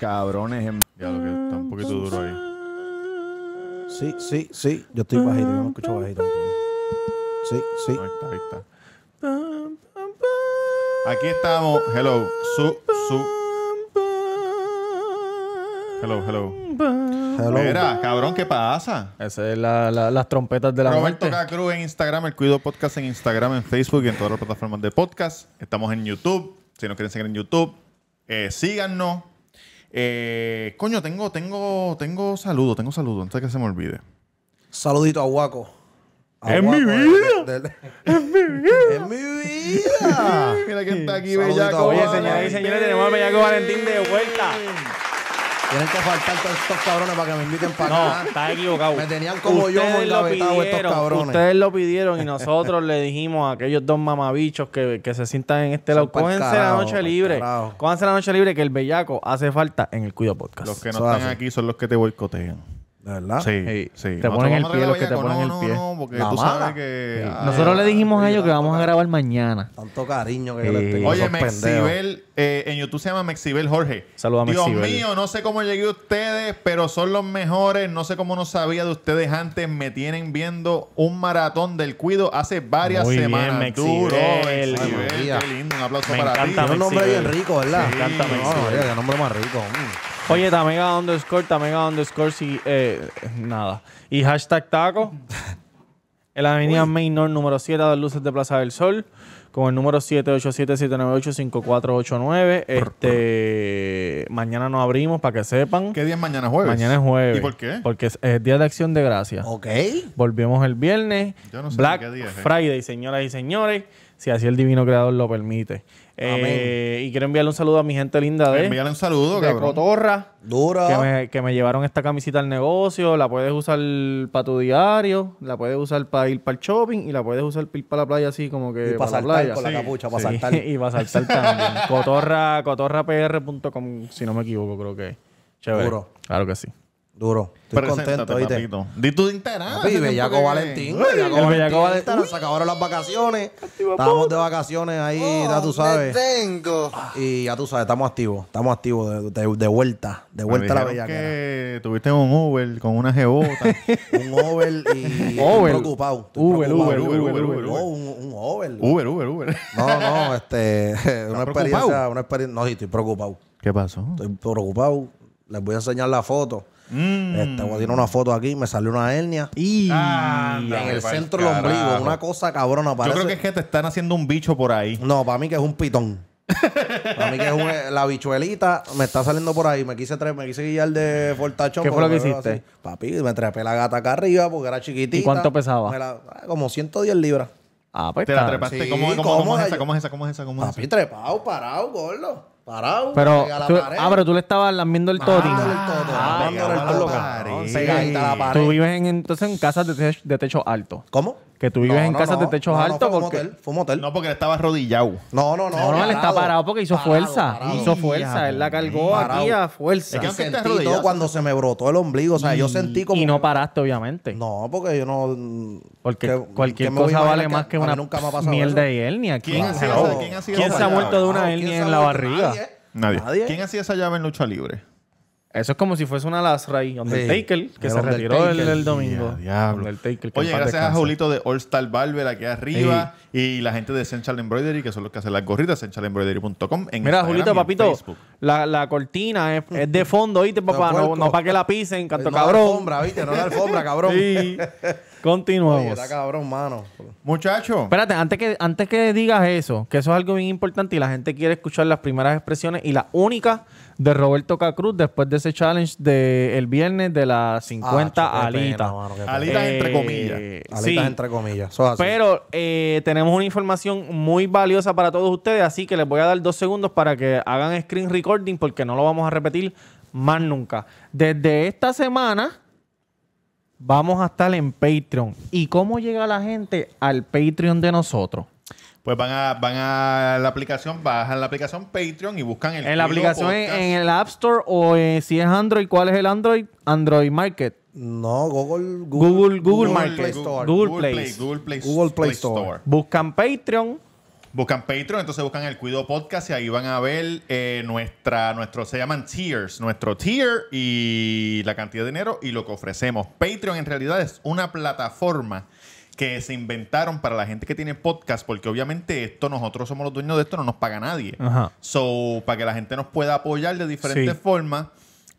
Cabrones Ya, lo que está un poquito duro ahí. Sí, sí, sí. Yo estoy bajito, yo no escucho bajito. Sí, sí. Ahí está, Aquí estamos. Hello. Su, su. Hello, hello. Mira, cabrón, ¿qué pasa? Esas es la, las trompetas de la Roberto muerte. Cacruz en Instagram, el Cuido Podcast en Instagram, en Facebook y en todas las plataformas de podcast. Estamos en YouTube. Si nos quieren seguir en YouTube, eh, síganos. Eh, coño, tengo, tengo, tengo saludo, tengo saludo, antes de que se me olvide. Saludito a Waco. ¡Es, mi vida! ¡Es mi vida! ¡Es mi vida! Mira que está aquí, Bellaco. Oye, señores y señores, tenemos a Bellaco Valentín de vuelta. Tienen que faltar todos estos cabrones para que me inviten para no, estás Está equivocado. Me tenían como yo engavetado estos cabrones. Ustedes lo pidieron y nosotros le dijimos a aquellos dos mamabichos que, que se sientan en este lado. Cójense la noche libre. Cójanse la noche libre que el bellaco hace falta en el Cuido Podcast. Los que no están aquí son los que te boicotean verdad? Sí, sí. Te ponen el pie los que te ponen no, el pie. No, no, porque tú sabes que... Ah, Nosotros le dijimos a ellos que vamos a grabar mañana. Tanto cariño que yo le tengo. Oye, Mexibel, eh, en YouTube se llama Mexibel Jorge. Saludos a Mexibel. Dios mío, no sé cómo llegué a ustedes, pero son los mejores. No sé cómo no sabía de ustedes antes. Me tienen viendo un maratón del cuido hace varias Muy semanas. Bien, Mexibel. Qué lindo, un aplauso para ti. Mexibel. un nombre bien rico, ¿verdad? Sí. Me encanta Mexibel. nombre más rico. Oye, Tamega underscore, Tamega underscore, si. Eh, nada. Y hashtag taco. En la avenida Mainor, número 7, a las luces de Plaza del Sol. Con el número 787-798-5489. Este, mañana nos abrimos para que sepan. ¿Qué día es mañana? ¿Jueves? Mañana es jueves. ¿Y por qué? Porque es, Día de Acción de Gracia. Ok. Volvemos el viernes. Yo no sé Black qué día es, eh. Friday, señoras y señores. Si así el Divino Creador lo permite. Eh, y quiero enviarle un saludo a mi gente linda de, enviarle un saludo, de Cotorra. Dura. Que me, llevaron esta camisita al negocio. La puedes usar para tu diario, la puedes usar para ir para el shopping y la puedes usar para ir para la playa así como que y para, saltar la playa. con la capucha, para saltar. y saltar también. cotorrapr.com, si no me equivoco, creo que. Duro. Claro que sí. Duro. Estoy contento, ¿viste? Di tu interés. Sí, Bellaco Valentín. Bellaco el Valentín. Se acabaron las vacaciones. Estábamos de vacaciones ahí, oh, ya tú sabes. tengo. Y ya tú sabes, estamos activos. Estamos activos de, de- vuelta. De vuelta a la dijeron que tuviste un Uber con una jebota. Un Uber y estoy preocupado. Estoy Uber, preocupado. Uber, Uber, Uber, No, oh, un, Uber, Uber, Uber. No, no, este. una experiencia. Una experiencia. No, sí, estoy preocupado. ¿Qué pasó? Estoy preocupado. Les voy a enseñar la foto. Mm. una foto aquí, me salió una hernia. Y en el centro del ombligo, una cosa cabrona. Parece... Yo creo que es que te están haciendo un bicho por ahí. No, para mí que es un pitón. para mí que es eh, la bichuelita me está saliendo por ahí. Me quise tre me quise guiar de fortachón. ¿Qué fue lo que hiciste? Papi, me trepé la gata acá arriba porque era chiquitita. ¿Y cuánto pesaba? Ah, como 110 libras. Ah, pues Te la trepaste. ¿Cómo, es esa, ¿Cómo es esa? ¿Cómo es esa? ¿Cómo es esa? Papi, trepado, parado, gordo. Ah, pero, tú, le estabas lamiendo el ah, toti. el ah, Tú vives en, entonces en casas de techo alto. ¿Cómo? Que tú vives en casa casas de techos altos. fue, porque... motel, fue motel. No, porque él estaba arrodillado. No, no, no. No, no, él está parado porque hizo fuerza. Hizo fuerza. Él la cargó aquí a fuerza. Es que sentí todo cuando se me brotó el ombligo. O sea, yo sentí como. Y no paraste, obviamente. No, porque yo no. Porque cualquier cosa vale más que, una nunca me mierda de hernia. ¿Quién, ¿Quién se ha muerto de una hernia en la barriga? Nadie. ¿Quién hacía esa llave en lucha libre? Eso es como si fuese una las donde el taker que se retiró el, domingo. Diablo. Oye, gracias a Julito de All Star Barber aquí arriba y la gente de Central Embroidery, que son los que hacen las gorritas, centralembroidery.com. Mira, Instagram Julito, papito, la, la, cortina es, de fondo, ¿viste, papá? No, para que la pisen, canto no cabrón. La alfombra, ¿viste? No la alfombra, cabrón. Sí. Continuamos. Oye, cabrón, mano. Muchacho. Espérate, antes que, antes que digas eso, que eso es algo bien importante y la gente quiere escuchar las primeras expresiones y la única de Roberto Cacruz después de ese challenge del el viernes de las 50 ah, alita. alitas. Alitas entre eh, comillas. Alitas entre comillas. Pero eh, tenemos una información muy valiosa para todos ustedes, así que les voy a dar dos segundos para que hagan screen recording porque no lo vamos a repetir más nunca. Desde esta semana vamos a estar en Patreon. ¿Y cómo llega la gente al Patreon de nosotros? Pues van a, van a la aplicación, bajan la aplicación Patreon y buscan el. En la aplicación en, el App Store o eh, si es Android, ¿cuál es el Android? Android Market. No, Google Google, Google, Google Play Store. Google, Play, Google Play, Store. Buscan Patreon Buscan Patreon, entonces buscan el Cuido Podcast y ahí van a ver eh, nuestra, nuestro, se llaman tiers, nuestro tier y la cantidad de dinero y lo que ofrecemos. Patreon en realidad es una plataforma que se inventaron para la gente que tiene podcast, porque obviamente esto, nosotros somos los dueños de esto, no nos paga nadie. Ajá. So, para que la gente nos pueda apoyar de diferentes formas.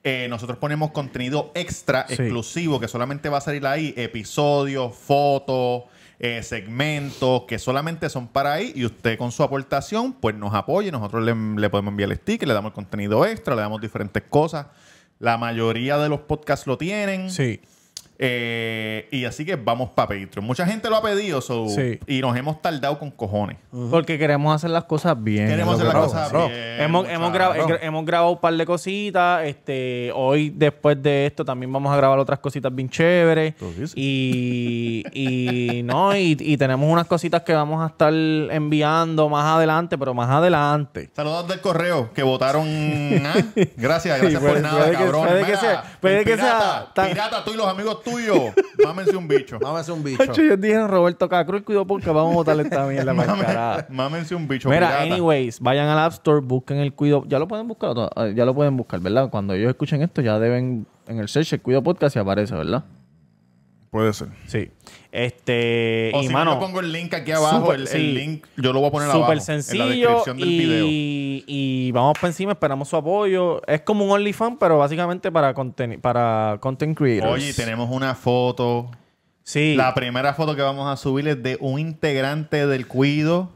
Eh, nosotros ponemos contenido extra, exclusivo, que solamente va a salir ahí, episodios, fotos, eh, segmentos que solamente son para ahí y usted con su aportación pues nos apoya nosotros le, le podemos enviar el sticker, le damos el contenido extra, le damos diferentes cosas. La mayoría de los podcasts lo tienen. Sí. Eh, y así que vamos para Patreon. Mucha gente lo ha pedido y nos hemos tardado con cojones. Porque queremos hacer las cosas bien. Queremos hacer las cosas bien. Hemos, hemos, grabado un par de cositas. Este, hoy, después de esto, también vamos a grabar otras cositas bien chéveres. Y, y no, y, tenemos unas cositas que vamos a estar enviando más adelante, pero más adelante. Saludos del correo que votaron. Ah, gracias, gracias por nada, puede Que, puede que sea, pirata, pirata, tú y los amigos tú mámense un bicho. Mámense un bicho. Yo dije Roberto Cacruz, cuidado porque vamos a botarle esta la mascarada Mámense un bicho. Mira, anyways, vayan al App Store, busquen el cuido. Ya lo pueden buscar, ya lo pueden buscar, ¿verdad? Cuando ellos escuchen esto, ya deben en el search el cuido podcast y aparece, ¿verdad? Puede ser. Sí. Este, o si no yo pongo el link aquí abajo, el, link yo lo voy a poner abajo. En la descripción del video. y vamos para encima, esperamos su apoyo. Es como un OnlyFans, pero básicamente para content, para content creators. Oye, tenemos una foto. Sí. La primera foto que vamos a subir es de un integrante del Cuido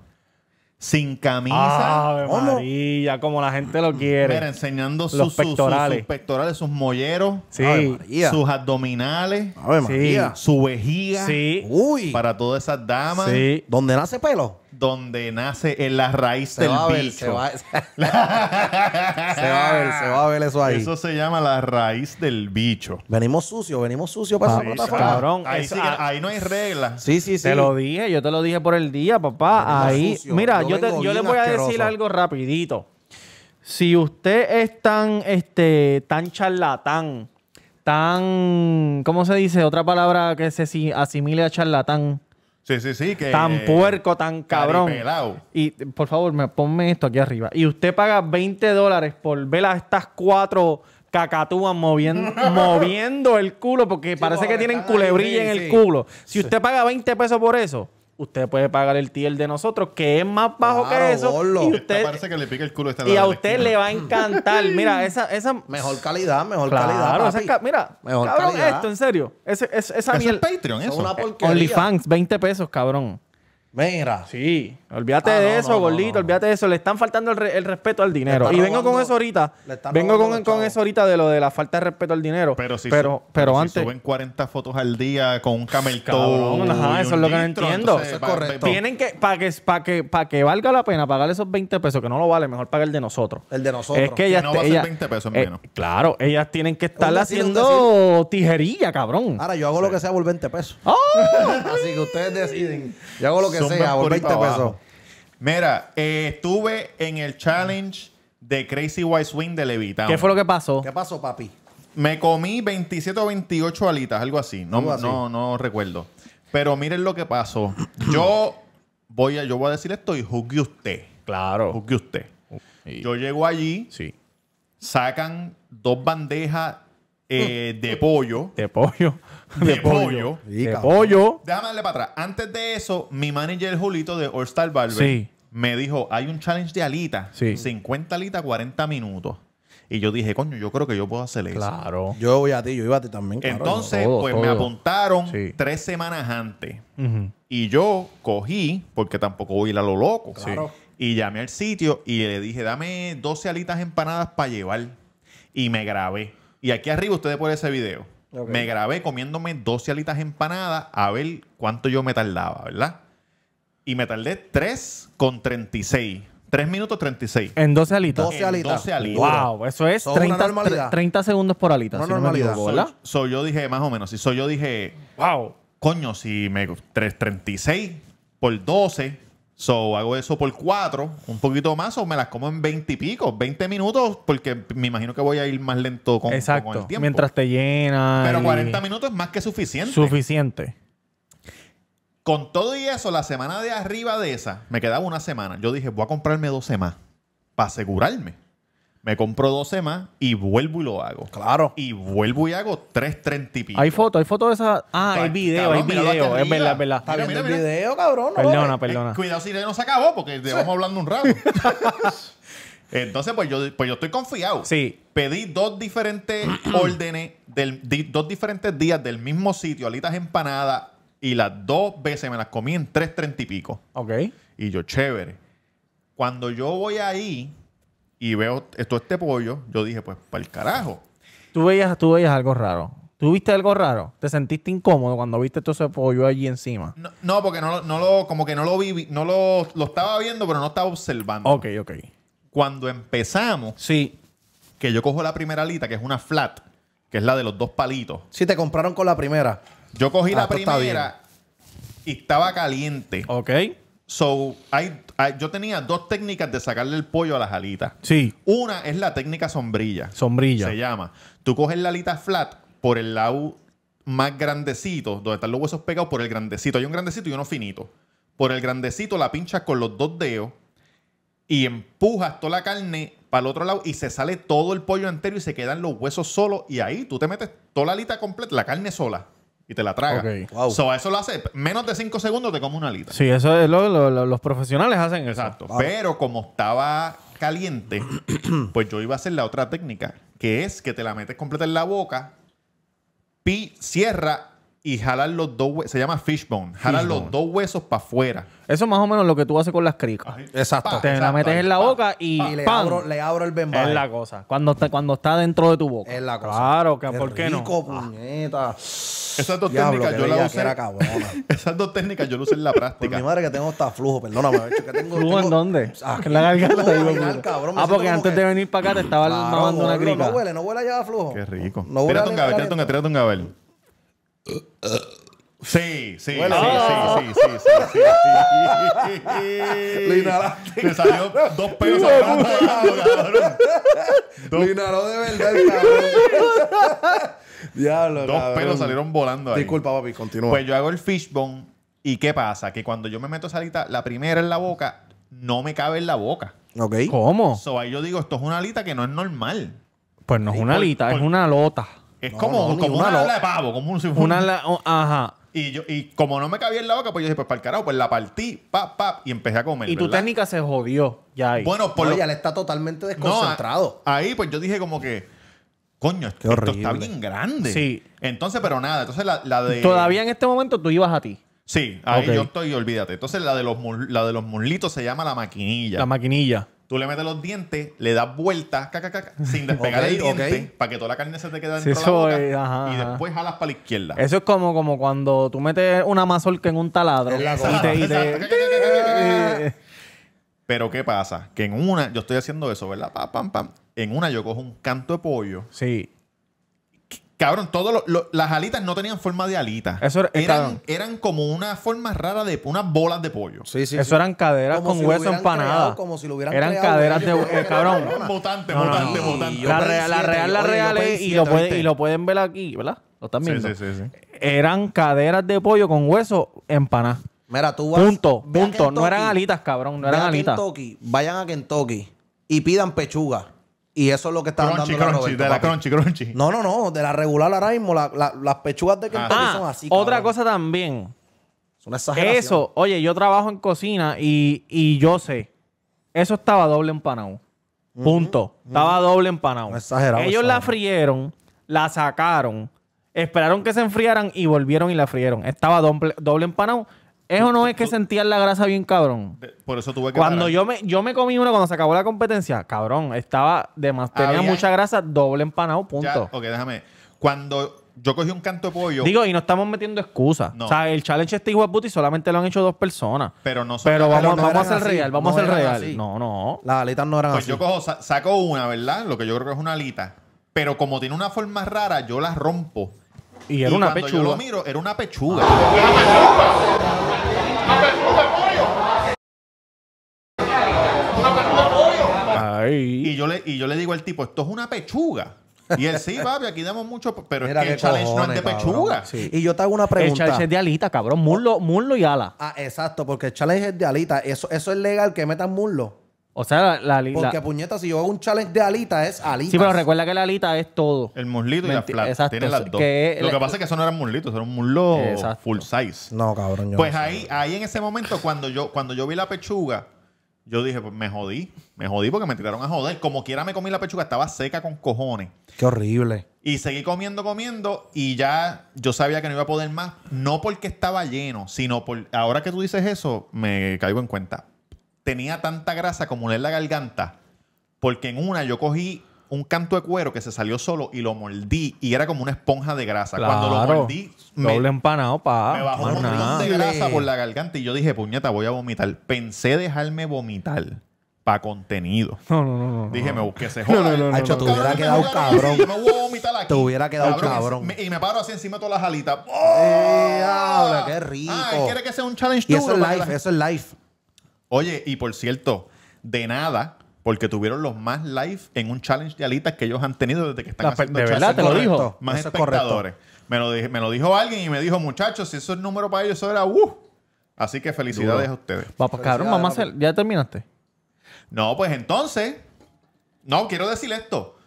sin camisa. Ah, como la gente lo quiere. enseñando sus, pectorales. Sus, molleros, sí. sus abdominales, sí. su vejiga. Sí. Uy. Para todas esas damas. ¿Dónde nace pelo? donde nace en la raíz del bicho. Se va, a ver, se va a ver eso ahí. Eso se llama la raíz del bicho. Venimos sucio, venimos sucio para Cabrón, ah, ahí, no hay regla. Sí, sí, sí. Te lo dije, yo te lo dije por el día, papá. ahí, mira, yo, le voy a decir algo rapidito. Si usted es tan, este, tan charlatán, tan, ¿cómo se dice? Otra palabra que se asimile a charlatán Sí, sí, sí. tan eh, puerco, tan cabrón. Y por favor, me, ponme esto aquí arriba. Y usted paga 20 dólares por ver a estas cuatro cacatúas moviendo, moviendo el culo porque parece que tienen culebrilla en el culo. Si usted paga 20 pesos por eso, usted puede pagar el tier de nosotros, que es más bajo que eso. Y usted parece que le pica el culo esta Y a usted le va a encantar. Mira, esa, esa. Mejor calidad, mejor calidad. mira, mejor cabrón, esto, en serio. Ese, esa Es Patreon, eso. Eh, OnlyFans, 20 pesos, cabrón. Mira. Sí, olvídate ah, de eso, gordito, olvídate de eso. Le están faltando el, respeto al dinero. Y vengo con eso ahorita. Vengo con, eso ahorita de lo de la falta de respeto al dinero. Pero si, pero, pero antes, suben 40 fotos al día con un camel ajá, eso es lo que no entiendo. correcto. Tienen que, para que, para que, para que valga la pena pagar esos 20 pesos, que no lo vale, mejor pagar el de nosotros. El de nosotros. Es que ellas, no va a ser 20 pesos eh, menos. claro, ellas tienen que estar haciendo tijería, cabrón. Ahora, yo hago lo que sea por 20 pesos. ¡Ah! Así que ustedes deciden. Yo hago lo que Mira, eh, estuve en el challenge de Crazy White Swing de Levita ¿Qué fue lo que pasó? ¿Qué pasó, papi? Me comí 27 o 28 alitas, algo así. No, no, recuerdo. Pero miren lo que pasó. Yo voy a, yo voy a decir esto y juzgue usted. Claro. Juzgue usted. Yo llego allí, sí. sacan dos bandejas eh, de pollo. De pollo. de, pollo. De, pollo. Déjame darle para atrás. Antes de eso, mi manager Julito de All Star Barber me dijo, hay un challenge de alitas. 50 alitas, 40 minutos. Y yo dije, coño, yo creo que yo puedo hacer eso. Claro. Yo voy a ti, yo iba a ti también. Entonces, pues me apuntaron tres semanas antes. Y yo cogí, porque tampoco voy a ir a lo loco. Y llamé al sitio y le dije, dame 12 alitas empanadas para llevar. Y me grabé. Y aquí arriba ustedes ponen ese video. Me grabé comiéndome 12 alitas empanadas a ver cuánto yo me tardaba, ¿verdad? Y me tardé 3 con 36. 3 minutos 36. En 12 alitas. 12 alitas. 12 alitas. Wow, eso es 30, segundos por alita. Una normalidad. No yo dije, más o menos, si so yo dije, wow, coño, si me 36 por 12 So, hago eso por cuatro, un poquito más, o me las como en veinte y pico, veinte minutos, porque me imagino que voy a ir más lento con, Exacto. el tiempo. Mientras te llenas. Pero cuarenta minutos es más que suficiente. Suficiente. Con todo y eso, la semana de arriba de esa, me quedaba una semana. Yo dije, voy a comprarme 12 más para asegurarme me compro 12 más y vuelvo y lo hago. Claro. Y vuelvo y hago 330 y pico. Hay fotos, hay fotos de esas. Ah, hay video, hay video. Es verdad, es verdad. Está el video, cabrón. perdona, eh, perdona. cuidado si no se acabó porque llevamos hablando un rato. Entonces, pues yo, pues yo estoy confiado. Sí. Pedí dos diferentes órdenes, del, dos diferentes días del mismo sitio, alitas empanadas, y las dos veces me las comí en 3.30 y pico. Ok. Y yo, chévere. Cuando yo voy ahí, y veo esto, este pollo, yo dije, pues, para el carajo. Tú veías, tú veías algo raro. ¿Tú viste algo raro? ¿Te sentiste incómodo cuando viste todo ese pollo allí encima? No, porque no, no, lo, como que no lo vi, no lo, estaba viendo, pero no estaba observando. Ok, ok. Cuando empezamos, sí. que yo cojo la primera alita, que es una flat, que es la de los dos palitos. Sí, te compraron con la primera. Yo cogí ah, la primera y estaba caliente. Ok. So, hay, yo tenía dos técnicas de sacarle el pollo a las alitas. Sí. Una es la técnica sombrilla. Sombrilla. Se llama. Tú coges la alita flat por el lado más grandecito, donde están los huesos pegados, por el grandecito. Hay un grandecito y uno finito. Por el grandecito la pinchas con los dos dedos y empujas toda la carne para el otro lado y se sale todo el pollo entero y se quedan los huesos solos. Y ahí tú te metes toda la alita completa, la carne sola y te la traga. eso lo hace menos de 5 segundos te como una lita. Sí, eso es lo, que los profesionales hacen Exacto. Pero como estaba caliente, pues yo iba a hacer la otra técnica, que es que te la metes completa en la boca, pi, cierra y jalar los dos huesos. Se llama fishbone. Jalar los dos huesos para afuera. Eso es más o menos lo que tú haces con las cricas. Exacto. te la metes en la boca y, le, abro, le, abro, el bembaje. Es la cosa. Cuando está, cuando está dentro de tu boca. Es la cosa. Claro, que, ¿por qué rico, no? puñeta. Esas dos técnicas yo la usé. Esas dos técnicas yo las usé en la práctica. Por mi madre que tengo hasta flujo, perdóname. Que tengo, ¿Flujo en dónde? Ah, en la garganta. ah, porque antes de venir para acá te estaba mamando una crica. No huele, no huele allá a flujo. Qué rico. Tira un gabel, tira un gabel. Sí, sí, sí, sí, sí, sí, sí, sí, sí, sí. Le salió dos pelos cabrón. Le inhaló de verdad, cabrón. Diablo, Dos pelos salieron volando ahí. Disculpa, papi, continúa. Pues yo hago el fishbone y ¿qué pasa? Que cuando yo me meto esa alita, la primera en la boca, no me cabe en la boca. Ok. ¿Cómo? So ahí yo digo, esto es una alita que no es normal. Pues no es una alita, es una lota. Es como, una, de pavo, como un oh, ajá. Y, yo, y como no me cabía en la boca, pues yo dije, pues para el carajo, pues la partí, pap, pap, y empecé a comer. Y tu técnica se jodió ya ahí. Bueno, por ya le está totalmente desconcentrado. ahí, pues yo dije como que, coño, esto está bien grande. Sí. Entonces, pero nada, entonces la, de. Todavía en este momento tú ibas a ti. Sí, ahí yo estoy, olvídate. Entonces la de los la de los muslitos se llama la maquinilla. La maquinilla. Tú le metes los dientes, le das vueltas caca, caca, sin despegar el diente para que toda la carne se te quede dentro de la boca y después jalas para la izquierda. Eso es como, como cuando tú metes una mazorca en un taladro Pero ¿qué pasa? Que en una, yo estoy haciendo eso, ¿verdad? Pam, pam, pam. En una yo cojo un canto de pollo. Sí. Cabrón, todas las alitas no tenían forma de alita. eran, como una forma rara de unas bolas de pollo. Sí, sí. Eso eran caderas con hueso empanada Como si lo hubieran Eran caderas de cabrón. La real, la real, es, y, lo pueden, y lo pueden ver aquí, ¿verdad? Lo están Sí, sí, sí, Eran caderas de pollo con hueso Empanada Mira, tú vas. Punto, punto. no eran alitas, cabrón. No eran alitas. vayan a Kentucky y pidan pechuga. Y eso es lo que están dando de la crunchy, crunchy. No, no, no. De la regular ahora mismo, las pechugas de Kentucky ah, son así. Otra cosa también. Es una exageración. Eso, oye, yo trabajo en cocina y, yo sé. Eso estaba doble empanado. Punto. Estaba doble empanado. Ellos la frieron, la sacaron, esperaron que se enfriaran y volvieron y la frieron. Estaba doble, doble empanado ¿Eso no es que sentía la grasa bien cabrón? por eso tuve que Cuando yo me, yo me comí una cuando se acabó la competencia, cabrón, estaba de más, tenía mucha grasa, doble empanado, punto. Ya, ok, déjame. Cuando yo cogí un canto de pollo, Digo, y no estamos metiendo excusas. O sea, el challenge este igual, de solamente lo han hecho dos personas. Pero no son- Pero vamos, vamos a real, vamos no a hacer real. No, no. Las alitas no eran pues yo cojo, saco una, ¿verdad? Lo que yo creo que es una alita. Pero como tiene una forma rara, yo la rompo. Y era una cuando pechuga. Yo lo miro, era una pechuga. Ah de pollo Y yo, le, y yo le digo al tipo, esto es una pechuga. Y él sí, papi, aquí damos mucho. Pero es que el challenge no es de pechuga. Y yo te hago una pregunta El challenge es de alita, cabrón. Murlo y ala. Ah, exacto, porque el challenge es de alita. Eso, eso es legal que metan murlo. O sea, la, alita. Porque puñeta, si yo hago un challenge de alita, es alita. Sí, pero recuerda que la alita es todo. El muslito y la Exacto, las dos. Lo que pasa es que eso no era eran muslito, era un muslo full size. No, cabrón. Pues ahí, ahí en ese momento, cuando yo, cuando yo vi la pechuga, yo dije, pues me jodí. Me jodí porque me tiraron a joder. Como quiera me comí la pechuga, estaba seca con cojones. Qué horrible. Y seguí comiendo, comiendo, y ya yo sabía que no iba a poder más. No porque estaba lleno, sino por. Ahora que tú dices eso, me caigo en cuenta tenía tanta grasa como en la garganta, porque en una yo cogí un canto de cuero que se salió solo y lo mordí y era como una esponja de grasa. Cuando lo mordí, me, empanado pa, bajó un de grasa por la garganta y yo dije, puñeta, voy a vomitar. Pensé dejarme vomitar para contenido. No, no, no, Dije, me busqué ese joder. No, no, no, te hubiera quedado cabrón. Yo me voy a vomitar aquí. Te hubiera quedado cabrón. Y me paro así encima de todas las alitas. ¡Oh! ¡Qué rico! ay ah, quiere que sea un challenge eso es life, eso es life. Oye, y por cierto, de nada, porque tuvieron los más live en un challenge de alitas que ellos han tenido desde que están La, haciendo De verdad, te lo dijo. Más espectadores. me, lo me lo, dijo alguien y me dijo, muchachos, si eso es el número para ellos, eso era uh. Así que felicidades a ustedes. Va, pues cabrón, mamá, ¿ya terminaste? No, pues entonces, no, quiero decir esto.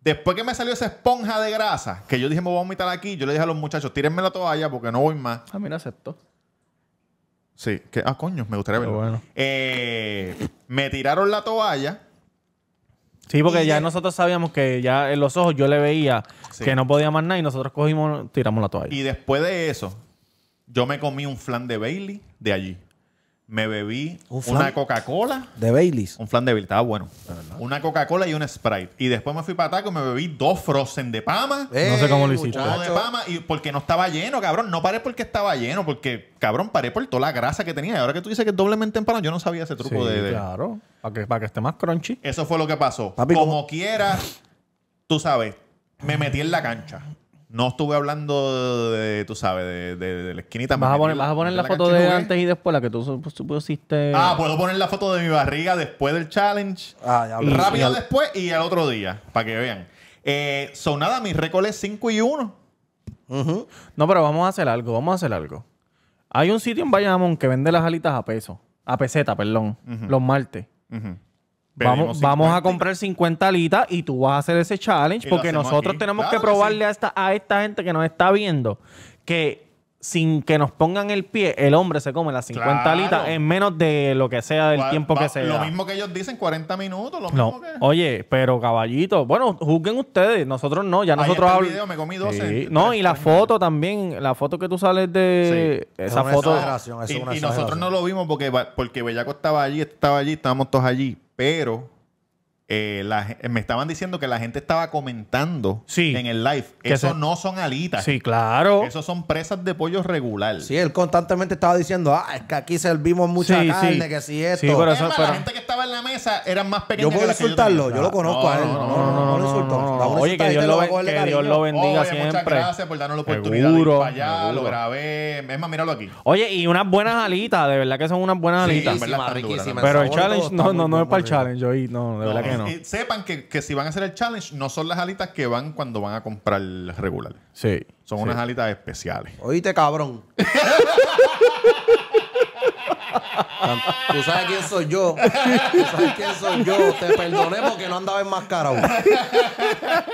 Después que me salió esa esponja de grasa, que yo dije, me voy a vomitar aquí, yo le dije a los muchachos, tírenme la toalla porque no voy más. Ah, mira, aceptó. Sí, que, ah, coño, me gustaría verlo. Eh, me tiraron la toalla. Sí, porque ya nosotros sabíamos que ya en los ojos yo le veía que no podía más nada y nosotros cogimos, tiramos la toalla. Y después de eso, yo me comí un flan de Bailey de allí me bebí una Coca-Cola. ¿De Baileys? Un flan de Baileys. Estaba bueno. Una Coca-Cola y un Sprite. Y después me fui para Taco y me bebí dos Frozen de Pama. no sé cómo lo hiciste. de Pama. Y porque no estaba lleno, cabrón. No paré porque estaba lleno. Porque, cabrón, paré por toda la grasa que tenía. Y ahora que tú dices que es doblemente empanado, yo no sabía ese truco de, claro. Para que, esté más crunchy. Eso fue lo que pasó. Como quieras tú sabes, me metí en la cancha. No estuve hablando de, tú sabes, de, la esquinita. Vas a poner, vas a poner la, foto de antes y después, la que pues, tú pusiste. Ah, puedo poner la foto de mi barriga después del challenge. Ah, ya Rápido después y al otro día, para que vean. Eh, son nada, mis es 5 y 1. No, pero vamos a hacer algo, vamos a hacer algo. Hay un sitio en Bayamón que vende las alitas a peso, a peseta, perdón, los martes. Vamos, a comprar 50 alitas y tú vas a hacer ese challenge porque nosotros tenemos que probarle a, esta, a esta gente que nos está viendo que sin que nos pongan el pie, el hombre se come las 50 litas en menos de lo que sea del tiempo que sea. Lo mismo que ellos dicen, 40 minutos, lo mismo Oye, pero caballito, bueno, juzguen ustedes, nosotros no, ya nosotros hablamos. 12. No, y la foto también, la foto que tú sales de esa foto. y, y nosotros no lo vimos porque, porque Bellaco estaba allí, estaba allí, estábamos todos allí pero eh, eh, me estaban diciendo que la gente estaba comentando en el live. Eso no son alitas. Sí, claro. Eso son presas de pollo regular. Sí, él constantemente estaba diciendo, ah, es que aquí servimos mucha sí, carne, que si esto. Pero La gente que estaba en la mesa eran más pequeños. Yo puedo insultarlo, yo, lo conozco no, a él. No, no, no, no, lo insulto. Oye, que Dios lo, que Dios lo, bendiga siempre. Muchas gracias por darnos la oportunidad seguro, de ir para allá, lo grabé. Es más, míralo aquí. Oye, y unas buenas alitas, de verdad que son unas buenas alitas. Pero el challenge, no, no, no es para el challenge, no, de verdad que eh, sepan que, si van a hacer el challenge, no son las alitas que van cuando van a comprar regulares. Sí. Son unas alitas especiales. Oíste, cabrón. Tú sabes quién soy yo. Tú sabes quién soy yo. Te perdoné porque no andaba enmascarado.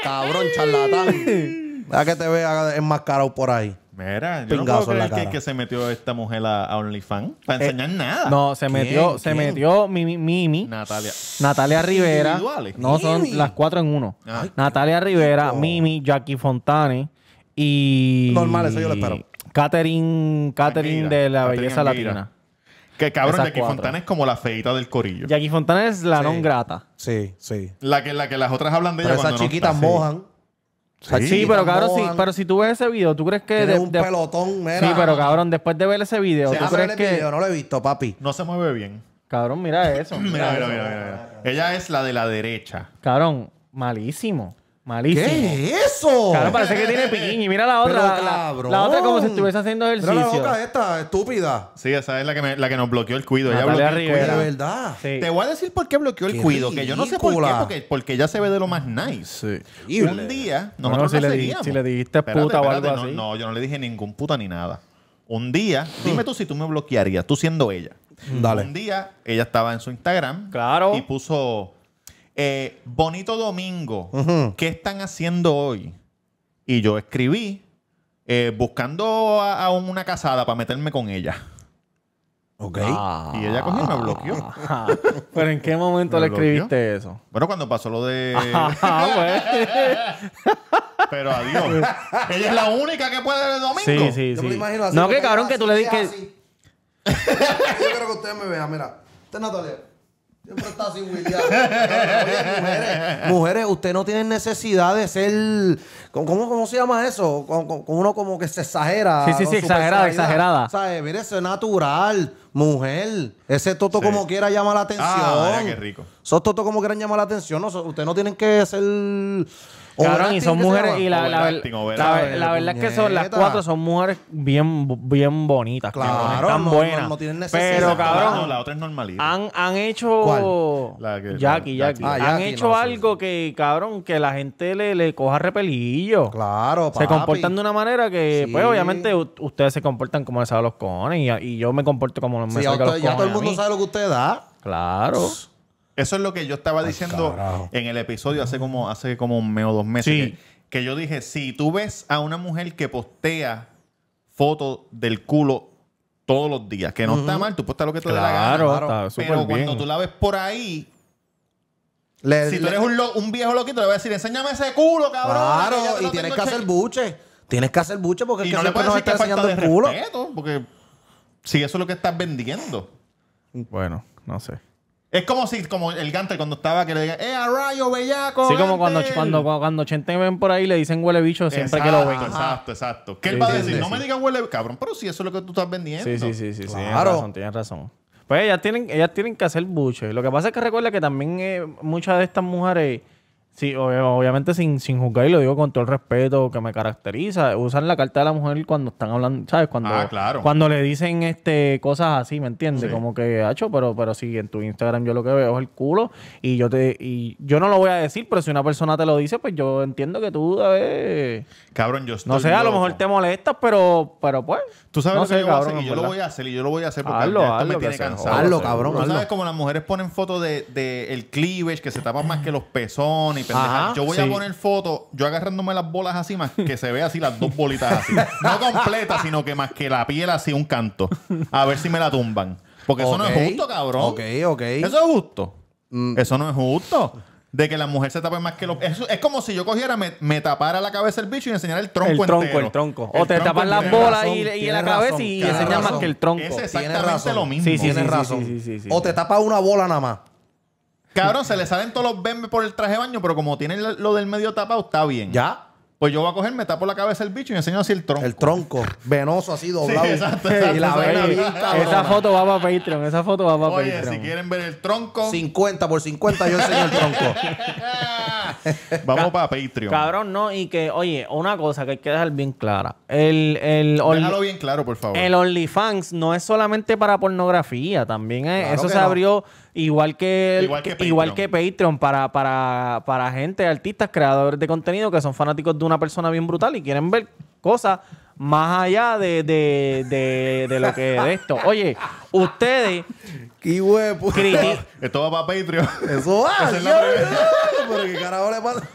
Cabrón, charlatán. Ya que te vea enmascarado por ahí. Mira, yo no puedo creer que, que, se metió esta mujer a, OnlyFans para eh, enseñar nada. No, se metió, se metió Mimi, Natalia. Natalia Rivera. No, son las cuatro en uno. Natalia Rivera, Mimi, Jackie Fontane y. Normal, eso yo lo espero. Catherine, Catherine de la belleza latina. Que cabrón, Jackie Fontane es como la feita del corillo. Jackie Fontana es la non grata. Sí, sí. La que, la que las otras hablan de Pero ella. Esas chiquitas mojan. Sí, pero cabrón, si, pero si tú ves ese video, ¿tú crees que... De, un pelotón, Sí, pero cabrón, después de ver ese video, ¿tú crees que...? no lo he visto, papi. No se mueve bien. Cabrón, mira eso. mira, mira, mira. Ella es la de la derecha. Cabrón, malísimo. Malísimo. ¿Qué es eso? Claro, parece que tiene Y Mira la otra. la, otra otra como si estuviese haciendo ejercicio. Mira la boca esta, estúpida. Sí, esa es la que, la que nos bloqueó el cuido. Ella bloqueó verdad. Te voy a decir por qué bloqueó el cuido. Que yo no sé por qué, porque, porque ella se ve de lo más nice. Sí. Un día, nosotros no, no, si, le, dijiste puta o algo no, así. No, yo no le dije ningún puta ni nada. Un día, dime tú si tú me bloquearías, tú siendo ella. Dale. Un día, ella estaba en su Instagram. Claro. Y puso eh, bonito Domingo, ¿qué están haciendo hoy? Y yo escribí eh, buscando a, una casada para meterme con ella. Ok. Ah. Y ella cogió y me bloqueó. ¿Pero en qué momento le escribiste eso? Bueno, cuando pasó lo de... Ah, pues. Pero adiós. ella es la única que puede el domingo. Sí, sí, yo sí. imagino así no, que cabrón, que tú le dices yo quiero que ustedes me vean, mira. Esta es Natalia mujeres, mujeres, ustedes no tienen necesidad de ser. ¿Cómo, cómo se llama eso? Con, uno como que se exagera. Sí, sí, sí, exagerada, exagerada. Mire, eso es natural. Mujer. Ese toto como quiera llama la ah, atención. Ah, qué rico. Esos toto como quieran llamar la atención. No, ustedes no tienen que ser. Cabrón, y son mujeres. Y la, la, la, verdad es que son las cuatro son mujeres bien, bien bonitas. Claro. Tan buenas. No, tienen necesidad. Pero, cabrón. la otra es Han, han hecho. ¿Cuál? Jackie, Jackie. Ah, han hecho algo que, cabrón, que la gente le, le coja repelillo. Claro, Se comportan de una manera que, pues, obviamente, ustedes se comportan como les sabe los cojones. Y, yo me comporto como me los cojones. Ya todo el mundo sabe lo que usted da. Claro. Eso es lo que yo estaba diciendo en el episodio hace como, hace como un mes o dos meses. Que, yo dije, si tú ves a una mujer que postea fotos del culo todos los días, que no está mal, tú postea lo que te dé la gana. Claro, Pero cuando tú la ves por ahí, si tú eres un, viejo loquito, le voy a decir, enséñame ese culo, cabrón. Claro, y tienes que hacer buche. Tienes que hacer buche porque es que no le puedes decir está enseñando el culo. porque si eso es lo que estás vendiendo. Bueno, no sé. Es como si, como el Gante cuando estaba que le diga, ¡eh, a rayo, bellaco! Sí, como cuando, cuando, ven por ahí le dicen huele bicho siempre que lo ven. Exacto, exacto. ¿Qué él va a decir? No me digan huele, cabrón, pero si eso es lo que tú estás vendiendo. Sí, sí, sí, sí. Claro. Tienes razón, razón. Pues ellas tienen, ellas tienen que hacer buche. Lo que pasa es que recuerda que también eh, muchas de estas mujeres Sí, obviamente sin, sin juzgar y lo digo con todo el respeto que me caracteriza. Usan la carta de la mujer cuando están hablando, ¿sabes? Cuando, ah, cuando le dicen este cosas así, ¿me entiendes? Como que, hacho, pero, pero sí, en tu Instagram yo lo que veo es el culo y yo te y yo no lo voy a decir, pero si una persona te lo dice, pues yo entiendo que tú ver, Cabrón, yo No sé, a lo mejor te molestas, pero, pero pues... Tú sabes que yo voy a hacer y yo lo voy a hacer y yo lo voy a hacer porque me tiene cansado. cabrón. sabes como las mujeres ponen fotos de, de el cleavage que se tapan más que los pezones yo voy a poner fotos, yo agarrándome las bolas así, más que se vea así las dos bolitas así. No completa, sino que más que la piel así un canto. A ver si me la tumban. Porque eso no es justo, cabrón. Ok, ok. Eso es justo. Mm. Eso no es justo. De que la mujer se tape más que los. es como si yo cogiera, me, tapara la cabeza el bicho y enseñara el tronco entero. El tronco, el tronco. O te tapas las bolas y, y la cabeza y enseñas más que el tronco. Es exactamente lo mismo. Sí, sí, tienes razón. O te tapas una bola nada más. Cabrón, se le salen todos los bembes por el traje de baño, pero como tienen lo del medio tapado, está bien. Ya. Pues yo voy a cogerme, me tapo la cabeza el bicho y enseño así el tronco. El tronco, venoso así doblado. exacto, y la vena bien Esa foto va para Patreon, esa foto va para Patreon. Oye, si quieren ver el tronco. 50 por 50 yo enseño el tronco. Vamos para Patreon. Cabrón, no. Y que, oye, una cosa que hay que dejar bien clara. El, Déjalo bien claro, por favor. El OnlyFans no es solamente para pornografía. También es, eh, eso se abrió igual que, igual que, Patreon, para, para, gente, artistas, creadores de contenido que son fanáticos de una persona bien brutal y quieren ver cosas más allá de, de, lo que de esto. Oye, ustedes y huevo. Esto va para Patreon. Eso va. es le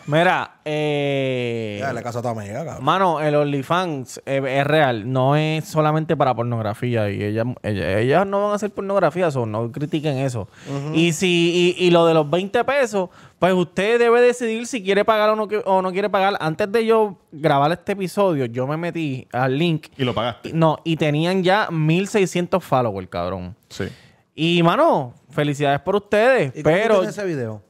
Mira, eh. la casa está mega, cabrón. Mano, el OnlyFans eh, es real. No es solamente para pornografía. Y ellas, ellas, no van a hacer pornografía, son, no critiquen eso. Y si, y, lo de los 20 pesos, pues usted debe decidir si quiere pagar o no, o no quiere pagar. Antes de yo grabar este episodio, yo me metí al link. Y lo pagaste. No, y tenían ya 1600 followers, cabrón. Sí. Y, mano, felicidades por ustedes. ¿Y pero. ese video?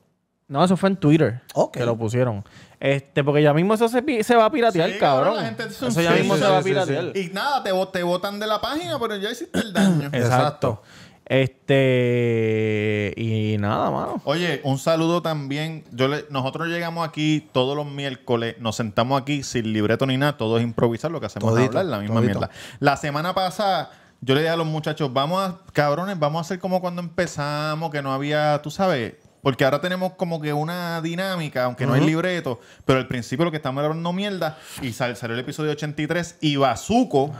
No, eso fue en Twitter. Ok. Que lo pusieron. Este, porque ya mismo eso se, va a piratear, cabrón. eso ya mismo se va a piratear. Y nada, te, botan de la página, pero ya hiciste el daño. Exacto. Este y nada, mano. Oye, un saludo también. Yo nosotros llegamos aquí todos los miércoles, nos sentamos aquí sin libreto ni nada, todo es improvisar, lo que hacemos es hablar, la misma mierda. La semana pasada yo le dije a los muchachos, vamos a, cabrones, vamos a hacer como cuando empezamos, que no había, tú sabes, porque ahora tenemos como que una dinámica, aunque no hay libreto, pero al principio lo que estamos hablando mierda, y salió el episodio 83, y Bazuco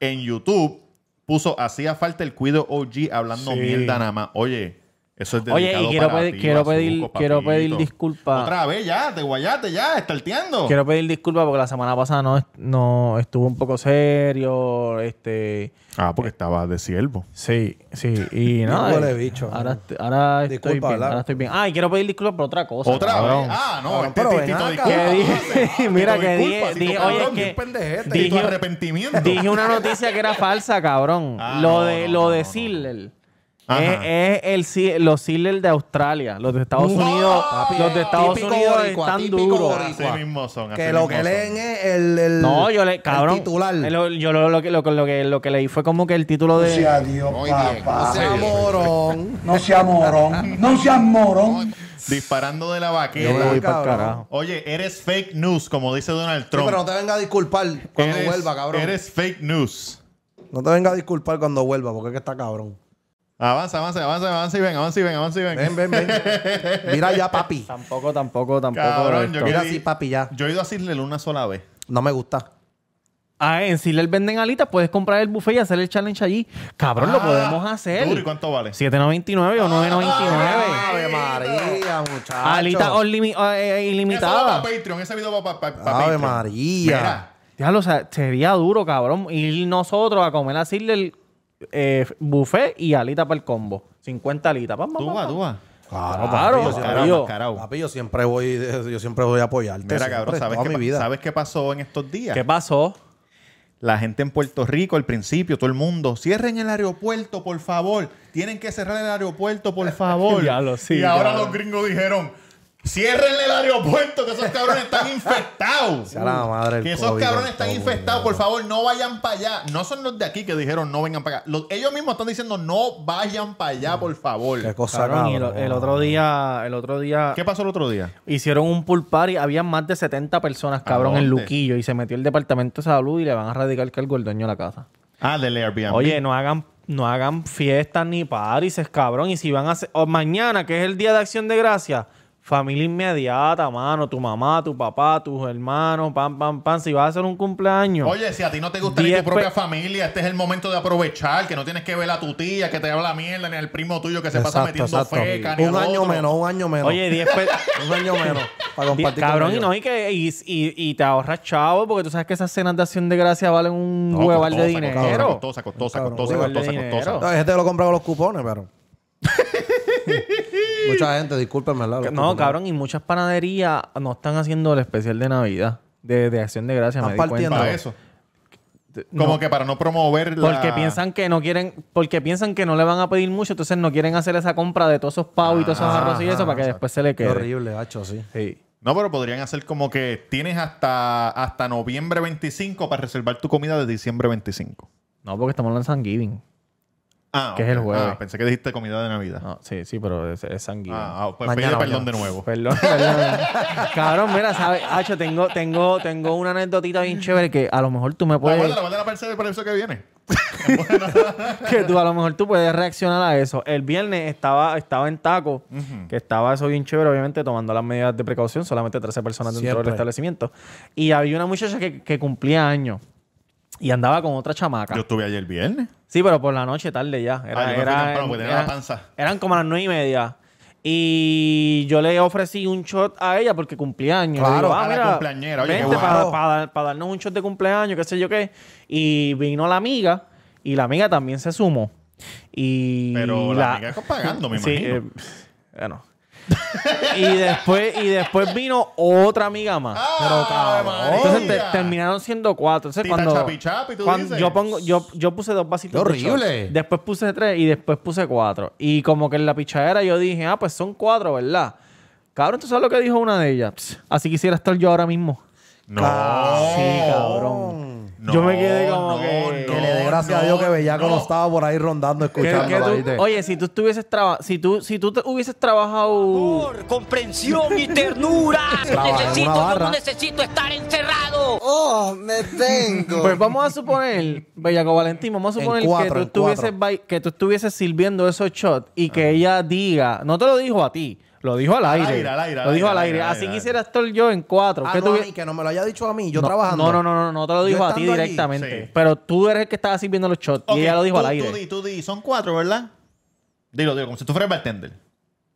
en YouTube puso, hacía falta el cuido OG hablando mierda nada más. Oye, eso es Oye, y quiero, pedir, quiero pedir, quiero pedir disculpas. Otra vez ya, te guayaste ya, estarteando. Quiero pedir disculpas porque la semana pasada no, no estuvo un poco serio, este... Ah, porque estaba de siervo. Sí, sí, y nada. No, bicho. Ahora, ahora estoy bien, ahora estoy bien. Ah, y quiero pedir disculpas por otra cosa. ¿Otra vez? Ah, no, este pero Tito disculpa. Mira que dije, dije oye, que... Dije, arrepentimiento. Dije una noticia que era falsa, cabrón. Ah, lo de, lo es, el, los sealers de Australia. Los de Estados Unidos, Papi, los de Estados Unidos boricua, están duros. mismo son. Que lo que leen es el, el- No, yo le, cabrón. titular. yo lo, lo que- lo que- lo que, leí fue como que el título de. no Dios, morón. No sea morón. No se morón. Disparando de la vaquera. Oye, eres fake news, como dice Donald Trump. pero no te venga a disculpar cuando vuelva, cabrón. Eres fake news. No te venga a disculpar cuando vuelva, porque es que está cabrón. Avanza, avanza, avanza, avanza y ven, avanza y ven, avanza y ven. Ven, ven, ven. Mira ya, papi. Tampoco, tampoco, tampoco. Cabrón, yo Mira papi, ya. Yo he ido a Sirle una sola vez. No me gusta. Ah, en Sirle venden alitas, puedes comprar el buffet y hacer el challenge allí. Cabrón, lo ah, podemos hacer. ¿y cuánto vale? 7.99 o 9.99. Ah, ave María, muchachos! Alita ah, eh, eh, ilimitada. Patreon, ese video va para, Papi Ave María. Mira, o sea, sería duro, cabrón, ir nosotros a comer a Sidler eh, buffet y alita para el combo. 50 alitas. Pam, Tú vas, tú Claro, papi, yo siempre- voy, yo siempre voy a apoyarte. Mira, cabrón, ¿sabes qué, ¿sabes qué pasó en estos días? ¿Qué pasó? La gente en Puerto Rico, al principio, todo el mundo, cierren el aeropuerto, por favor. Tienen que cerrar el aeropuerto, por favor. y ahora los gringos dijeron, Ciérrenle el aeropuerto, que esos cabrones están infectados. que esos cabrones están infectados. Por favor, no vayan para allá. No son los de aquí que dijeron no vengan para acá. ellos mismos están diciendo no vayan para allá, por favor. Qué cosa el otro día, el otro día ¿Qué pasó el otro día? hicieron un pulpar y Había más de 70 personas, cabrón, en Luquillo y se metió el departamento de salud y le van a radicar que el dueño de la casa. Ah, del Airbnb. Oye, no hagan no hagan fiestas ni parís, cabrón, y si van a mañana, que es el día de Acción de Gracia, familia inmediata, mano, tu mamá, tu papá, tus hermanos, pam, pam, pam. Si vas a hacer un cumpleaños. Oye, si a ti no te gusta ni tu propia familia, este es el momento de aprovechar, que no tienes que ver a tu tía que te habla mierda, ni al primo tuyo que se pasa metiendo exacto. feca, ni Un año menos, un año menos. Oye, 10 pesos. un año menos. Para compartir. Cabrón, y no, y que y, y, y, te ahorras chavo, porque tú sabes que esas cenas de acción de gracia valen un no, hueval de dinero. Costosa, costosa, costosa, costosa, costosa, costosa. No, gente lo compra con los cupones, pero. Mucha gente, verdad. No, cabrón, y muchas panaderías no están haciendo el especial de Navidad. De, Acción de Gracias, me di eso. Como que para no promover la... Porque piensan que no quieren... Porque piensan que no le van a pedir mucho, entonces no quieren hacer esa compra de todos esos pavos y todos esos ah, arroz y eso para que después se le quede. horrible, hacho, sí. No, pero podrían hacer como que tienes hasta, hasta noviembre 25 para reservar tu comida de diciembre 25. No, porque estamos en Thanksgiving. Ah, que es el ah, jueves. pensé que dijiste comida de Navidad. sí, sí, pero es, sanguíneo. Ah, ah pues pide perdón de nuevo. Perdón, perdón. Cabrón, mira, ¿sabes? Hacho, tengo, tengo, tengo una anécdotita bien chévere que a lo mejor tú me puedes... La de la guarda para eso que viene. que tú a lo mejor tú puedes reaccionar a eso. El viernes estaba, estaba en taco, que estaba eso bien chévere, obviamente, tomando las medidas de precaución, solamente 13 personas dentro del establecimiento. Y había una muchacha que cumplía años y andaba con otra chamaca. Yo estuve ayer viernes. Sí, pero por la noche, tarde ya. Ah, la panza. Eran como las nueve y media. Y yo le ofrecí un shot a ella porque cumpleaños. Claro, ah, la cumpleañera. Oye, para, para, darnos un shot de cumpleaños, qué sé yo qué. Y vino la amiga y la amiga también se sumó. Y Pero la, amiga está pagando, me imagino. Sí, eh, bueno, y después y después vino otra amiga más. Ah, Pero Entonces terminaron siendo cuatro. Entonces cuando, yo pongo yo, puse dos vasitos. ¡Qué después puse tres y después puse cuatro. Y como que en la pichadera yo dije, "Ah, pues son cuatro, ¿verdad?" Cabrón, ¿tú sabes lo que dijo una de ellas? Así quisiera estar yo ahora mismo. No. Sí, cabrón yo me quedé como no, que, le gracias a Dios que Bellaco no. estaba por ahí rondando escuchando Oye, si tú estuvieses si tú, si tú hubieses trabajado Por comprensión y ternura. necesito, no necesito estar encerrado. Oh, me tengo. Pues vamos a suponer, Bellaco Valentín, vamos a suponer que, tú estuvieses sirviendo esos shots y que ella diga, no te lo dijo a ti, lo dijo al, aire. lo dijo al aire. Así quisiera estar yo en cuatro. Ah, que, no, que no me lo haya dicho a mí, yo trabajando. No, no, no, no, no te lo dijo a ti directamente. Pero tú eres el que estaba sirviendo los shots y ella lo dijo al aire. Tú di, tú di, son cuatro, ¿verdad? Dilo, dilo, como si tú fueras bartender.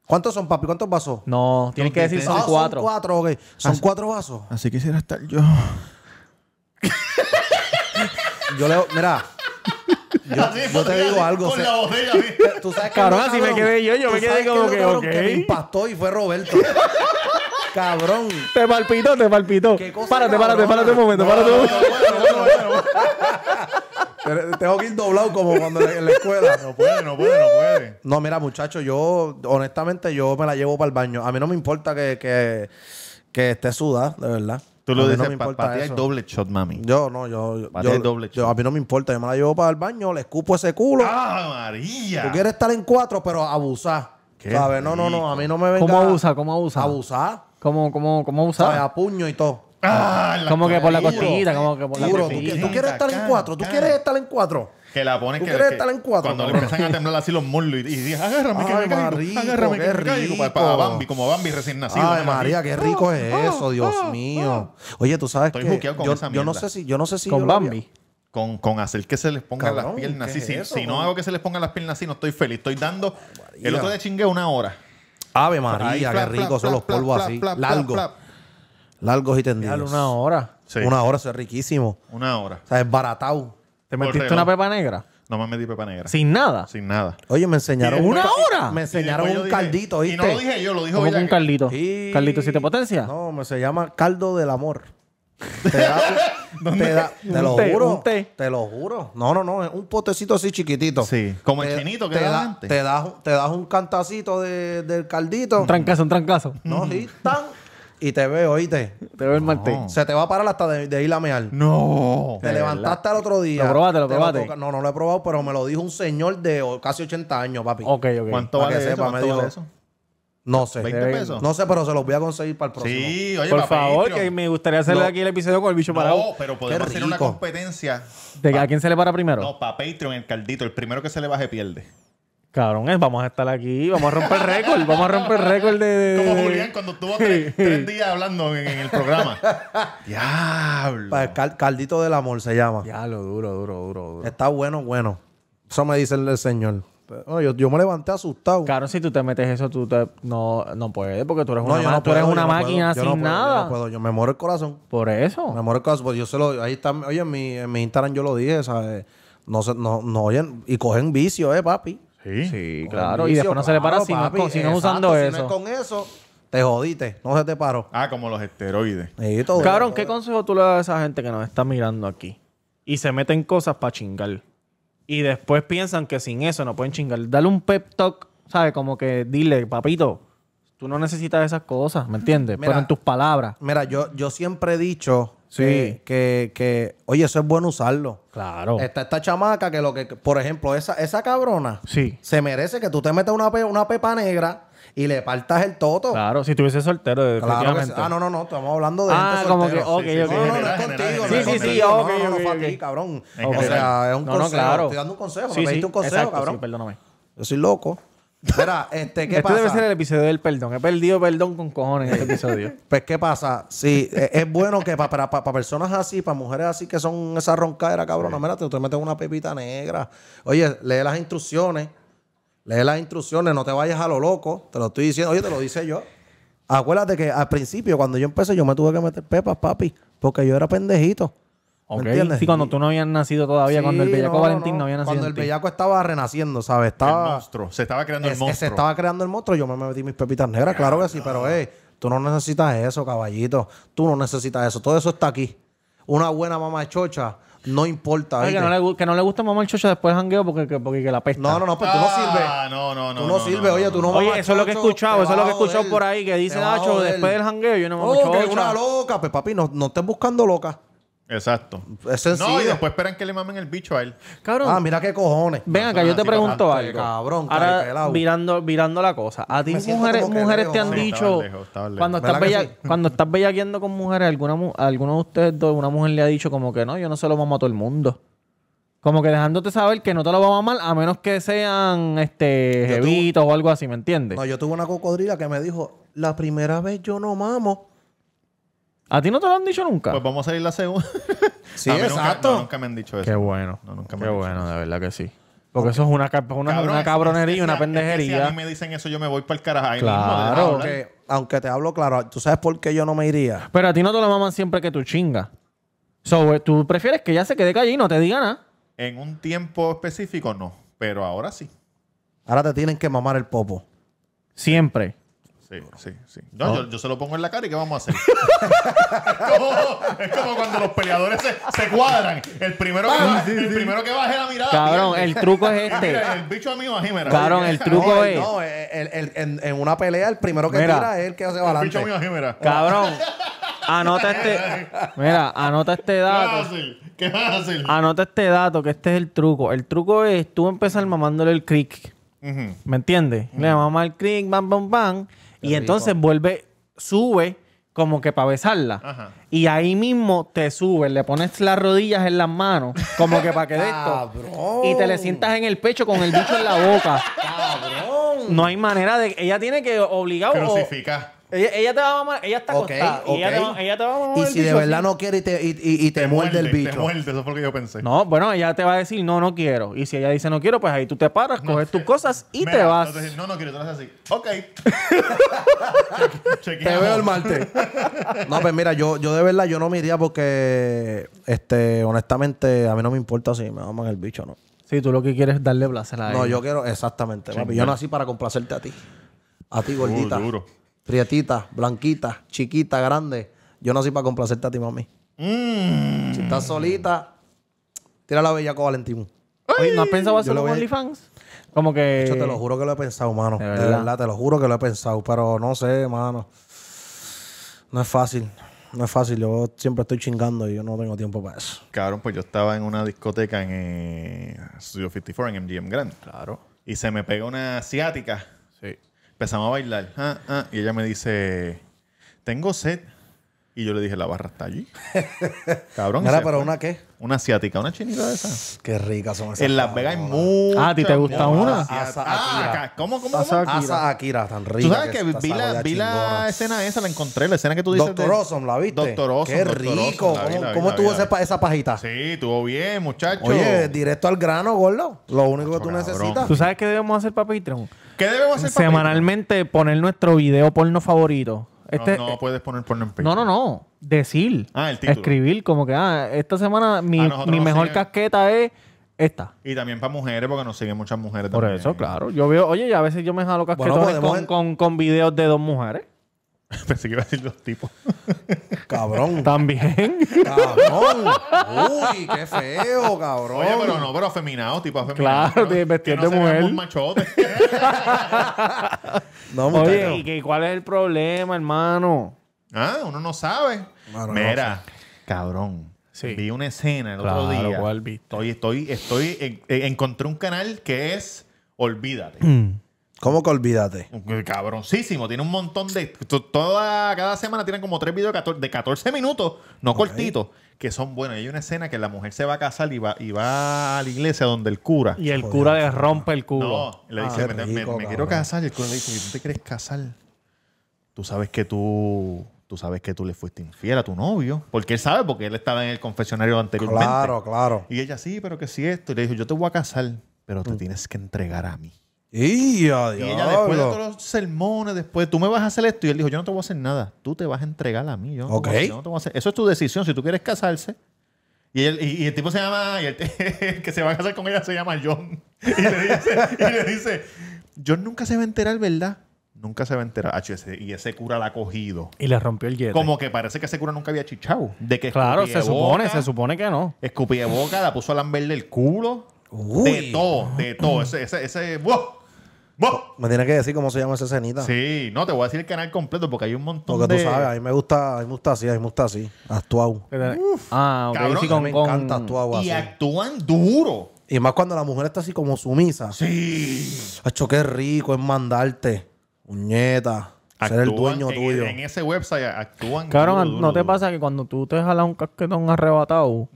¿Cuántos son, papi? ¿Cuántos vasos? No, tienes que decir ah, son cuatro. Son cuatro, ok. Son cuatro vasos. Así quisiera estar yo. yo leo, mira, yo, te digo algo. Con la botella, tú sabes cabrón, así me quedé yo, yo me quedé como que, me impactó y fue Roberto. cabrón. Te palpitó, te palpitó. Párate, párate, párate un momento, párate un tengo que ir doblado como cuando en la escuela. No puede, no puede, no puede. No, mira, muchachos, yo, honestamente, yo me la llevo para el baño. A mí no me importa que, que, que esté sudada, de verdad. Tú lo dices, no me importa doble shot, mami. Yo no, yo. yo, A mí no me importa. Yo me la llevo para el baño, le escupo ese culo. ¡Ah, María! Tú quieres estar en cuatro, pero abusar. Qué ¿Sabes? No, no, no. A mí no me ven. ¿Cómo abusa? ¿Cómo abusa? Abusar. ¿Cómo, cómo, cómo cómo A puño y todo. Ah, Como que por la costillita, como que por la costillita ¿Tú, quieres estar en cuatro? ¿Tú quieres estar en cuatro? Que la pones que, cuando le empiezan a temblar así los muslos y, dices, agárrame, que me caigo, agárrame, que me caigo. Para, para, Bambi, como Bambi recién nacido. Ay, María, qué rico es ah, eso, Dios ah, ah. mío. Oye, tú sabes Estoy que con yo, no sé si yo no sé si con Bambi con, con hacer que se les pongan las piernas así. si, no hago que se les pongan las piernas así, no estoy feliz. Estoy dando. El otro de chingue una hora. Ave María, qué rico son los polvos así. Largos. Largos y tendidos. Una hora. Una hora, eso es riquísimo. Una hora. O sea, es baratado. ¿Te metiste una pepa negra? No me metí pepa negra. ¿Sin nada? Sin nada. Oye, me enseñaron. ¿Una hora? Me enseñaron un caldito, ¿viste? Y no lo dije yo, lo dijo ella. un caldito? ¿Caldito siete potencia? No, se llama caldo del amor. Te da, te, da, te lo té, juro. Te lo juro. No, no, no. Es un potecito así chiquitito. Sí. Como el chinito que te da, te das, te das un cantacito de, del caldito. Un trancazo, un trancazo. No, sí. Tan, y te veo, oíste. Te veo el martes. Se te va a parar hasta de, ir a mear. No. Te levantaste el otro día. Lo probaste, lo probaste. no, no lo he probado, pero me lo dijo un señor de casi 80 años, papi. Ok, ok. ¿Cuánto vale eso? No sé. ¿20 pesos? No sé, pero se los voy a conseguir para el próximo. Sí, oye, Por favor, que me gustaría hacerle aquí el episodio con el bicho parado. No, pero podemos hacer una competencia. ¿De a quién se le para primero? No, para Patreon, el caldito. El primero que se le baje pierde. Cabrón, vamos a estar aquí, vamos a romper récord, vamos a romper récord de, Como Julián cuando estuvo tres, días hablando en, el programa. Diablo. caldito del amor se llama. Diablo, duro, duro, duro, duro. Está bueno, bueno. Eso me dice el, señor. yo, me levanté asustado. Claro, si tú te metes eso, tú no, no puedes, porque tú eres una, eres una máquina sin nada. Puedo, yo, puedo. yo me muero el corazón. Por eso. Me muero el corazón. Pues yo se lo, ahí está, oye, en mi, Instagram yo lo dije, ¿sabes? No, se, no, no, oyen, y cogen vicio, eh, papi. Sí, claro. y después no se le para si, no, usando si eso. No es con eso, te jodiste, no se te paró. Ah, como los esteroides. Cabrón, ¿qué consejo tú le das a esa gente que nos está mirando aquí? Y se meten cosas para chingar. Y después piensan que sin eso no pueden chingar. Dale un pep talk, ¿sabes? Como que dile, papito, tú no necesitas esas cosas, ¿me entiendes? Pero en tus palabras. Mira, yo, yo siempre he dicho Sí. Que, que, oye, eso es bueno usarlo. Claro. Está esta chamaca que lo que, por ejemplo, esa, esa cabrona. Sí. Se merece que tú te metas una, una pepa negra y le partas el toto. Claro, si estuviese soltero, definitivamente. Claro Ah, no, no, no, estamos hablando de ah, como que, sí, sí, No, no, no, es contigo. Sí, sí, sí, ok, cabrón. O sea, es un consejo. Estoy dando un consejo, me pediste un consejo, cabrón. Sí, perdóname. Yo soy loco este, ¿qué este pasa? debe ser el episodio del perdón. He perdido perdón con cojones en este episodio. pues, ¿qué pasa? Sí, e, es, bueno que para personas así, para mujeres así que son esa roncadera, cabrona, mira, te, te metes una pepita negra. Oye, lee las instrucciones. Lee las instrucciones, no te vayas a lo loco. Te lo estoy diciendo. Oye, te lo dice yo. Acuérdate que al principio, cuando yo empecé, yo me tuve que meter pepas, papi, porque yo era pendejito. Sí, cuando tú no habías nacido todavía, cuando el Bellaco Valentín no, había nacido. Cuando el Bellaco estaba renaciendo, ¿sabes? Estaba, el monstruo. Se estaba creando el monstruo. Se estaba creando el monstruo. Yo me metí mis pepitas negras, claro, que sí, pero hey, tú no necesitas eso, caballito. Tú no necesitas eso. Todo eso está aquí. Una buena mamá de chocha no importa. que, no le, guste mamá le chocha después del jangueo porque, porque la peste. No, no, no, pero pues tú no ah, sirves. Ah, no, no, no. Tú no, no sirves, oye, tú no Oye, eso es lo que he escuchado, eso es lo que he escuchado por ahí, que dice Nacho, después del jangueo yo no mamo a Oye, una loca, pues papi, no, no estés buscando loca. Exacto. Es sencillo. No, y después esperan que le mamen el bicho a él. Cabrón. Ah, mira qué cojones. Venga, acá, yo te pregunto algo. Cabrón, Ahora, mirando, mirando la cosa. A ti mujeres, te han dicho. cuando, estás bella, cuando estás bellaqueando con mujeres, alguna, alguno de ustedes dos, una mujer le ha dicho como que no, yo no se lo mamo a todo el mundo. Como que dejándote saber que no te lo va a mamar a menos que sean este jevitos o algo así, ¿me entiendes? No, yo tuve una cocodrila que me dijo, la primera vez yo no mamo ¿A ti no te lo han dicho nunca? Pues vamos a ir la segunda. sí, exacto. Nunca, me han dicho eso. Qué bueno. Qué bueno, de verdad que sí. Porque eso es una, cabronería, una pendejería. si a mí me dicen eso, yo me voy para el carajo. Claro. Mismo, aunque, te hablo claro, ¿tú sabes por qué yo no me iría? Pero a ti no te lo maman siempre que tú chingas. Eh, ¿tú prefieres que ya se quede callado y no te diga nada? En un tiempo específico, no. Pero ahora sí. Ahora te tienen que mamar el popo. Siempre. Sí, sí, Yo, se lo pongo en la cara y ¿qué vamos a hacer? es, como, cuando los peleadores se, cuadran. El primero que, baje, ah, el primero que baje la mirada. Cabrón, el truco es este. el bicho amigo mí Cabrón, el truco eh, es. Eh, el, en, una pelea, el primero que mira, tira es el que hace balance. El bicho amigo Cabrón. Anota este. Eh. Mira, anota este dato. ¿Qué fácil. Anota este dato, que este es el truco. El truco es tú empezar mamándole el crick. ¿Me entiendes? Le mamas el crick, bam, bam, bam y entonces vuelve, sube como que para besarla. Y ahí mismo te sube, le pones las rodillas en las manos, como que para que esto. Y te le sientas en el pecho con el bicho en la boca. ¡Cabrón! No hay manera de. Ella tiene que obligar Crucificar. Ella, te va a mamar, ella está okay, acostada. Y ella, te va, a Y si de verdad no quiere y te, y, te, muerde, el bicho. Te muerde, eso fue lo que yo pensé. No, bueno, ella te va a decir no, no quiero. Y si ella dice no quiero, pues ahí tú te paras, coges tus cosas y te vas. no, no quiero, tú lo haces así. Ok. te veo el martes. no, pues mira, yo, yo de verdad yo no me iría porque, este, honestamente, a mí no me importa si me maman el bicho, ¿no? Sí, tú lo que quieres es darle placer a ella. No, yo quiero, exactamente, Yo nací para complacerte a ti. A ti, gordita. Uh, duro. Prietita, blanquita, chiquita, grande. Yo nací para complacerte a ti, mami. Mm. Si estás solita, tira la bella Valentín. Oye, ¿no has pensado hacerlo los OnlyFans? Como que... Yo te lo juro que lo he pensado, mano. De verdad. te lo juro que lo he pensado. Pero no sé, mano. No es fácil. No es fácil, yo siempre estoy chingando y yo no tengo tiempo para eso. Claro, pues yo estaba en una discoteca en eh, Studio 54 en MGM Grand. Claro. Y se me pegó una asiática. Sí. Empezamos a bailar. Ah, ah, y ella me dice, tengo sed. Y yo le dije, la barra está allí. Cabrón. Mira, pero una qué? Una asiática, una chinita de esas. Qué ricas son esas. En Las Vegas hay muchas. Ah, ¿a ti te gusta una? Asa Akira. Ah, ¿Cómo, cómo, cómo? Asa Akira, tan rica. Tú sabes que, vi, la, vi la escena esa, la encontré, la escena que tú dices. Doctor Osom, ¿la viste? Doctor Osom. Qué rico. ¿Cómo, estuvo esa pajita? Sí, estuvo bien, muchacho. Oye, directo al grano, gordo. Lo único que tú necesitas. ¿Tú sabes qué debemos hacer para Patreon? ¿Qué debemos hacer? Semanalmente poner nuestro video porno favorito. No, este puedes poner porno en no, no, no. Decir. Ah, el título. Escribir como que, ah, esta semana ah, mi, mejor casqueta es esta. Y también para mujeres, porque nos siguen muchas mujeres Por eso, claro. Yo veo, oye, a veces yo me jalo casquetones con, con videos de dos mujeres. Pensé que iba a decir los tipos. Cabrón. También. Cabrón. Uy, qué feo, cabrón. Oye, pero no, pero afeminado, tipo afeminado. Claro, de de mujer. Un machote. no, Oye, ¿y cuál es el problema, hermano? Ah, uno no sabe. Mira, cabrón. Vi una escena el otro día. Cual, estoy, estoy, estoy, eh, encontré un canal que es Olvídate. Mm. ¿Cómo que olvídate? Cabroncísimo. Tiene un montón de. Toda, cada semana tienen como tres videos de 14 minutos, no cortitos, que son buenos. Y Hay una escena que la mujer se va a casar y va, y va a la iglesia donde el cura. Y el cura le rompe el culo. No, le dice, ah. me, quiero casar. Y el cura le dice, ¿tú te quieres casar? Tú sabes que tú tú sabes que tú le fuiste infiel a tu novio. Porque él sabe, porque él estaba en el confesionario anteriormente. Claro, claro. Y ella, sí, pero que si sí esto. Y le dijo, yo te voy a casar, pero te mm. tienes que entregar a mí. Y, ella después de todos los sermones, después, tú me vas a hacer esto. Y él dijo, yo no te voy a hacer nada. Tú te vas a entregar a mí. Yo Eso es tu decisión. Si tú quieres casarse, y el, tipo se llama, y el, que se va a casar con ella se llama John. Y le dice, John nunca se va a enterar, ¿verdad? Nunca se va a enterar. y ese cura la ha cogido. Y le rompió el hielo. Como que parece que ese cura nunca había chichado. De que claro, se supone, se supone que no. Escupí de boca, la puso a lamberle del culo. De todo, de todo. Ese, ese, ¡wow! Me tienes que decir cómo se llama esa escenita. Sí, no, te voy a decir el canal completo porque hay un montón de... Porque tú sabes, a mí me gusta, a mí me gusta así, a mí me gusta así. Actuado. ah, Cabrón, me encanta actuado así. Y actúan duro. Y más cuando la mujer está así como sumisa. Sí. Hacho, qué rico es mandarte. Uñeta. Ser el dueño e- tuyo. En ese website actúan Cabrón, ¿no te pasa que cuando tú te jalas un casquetón arrebatado,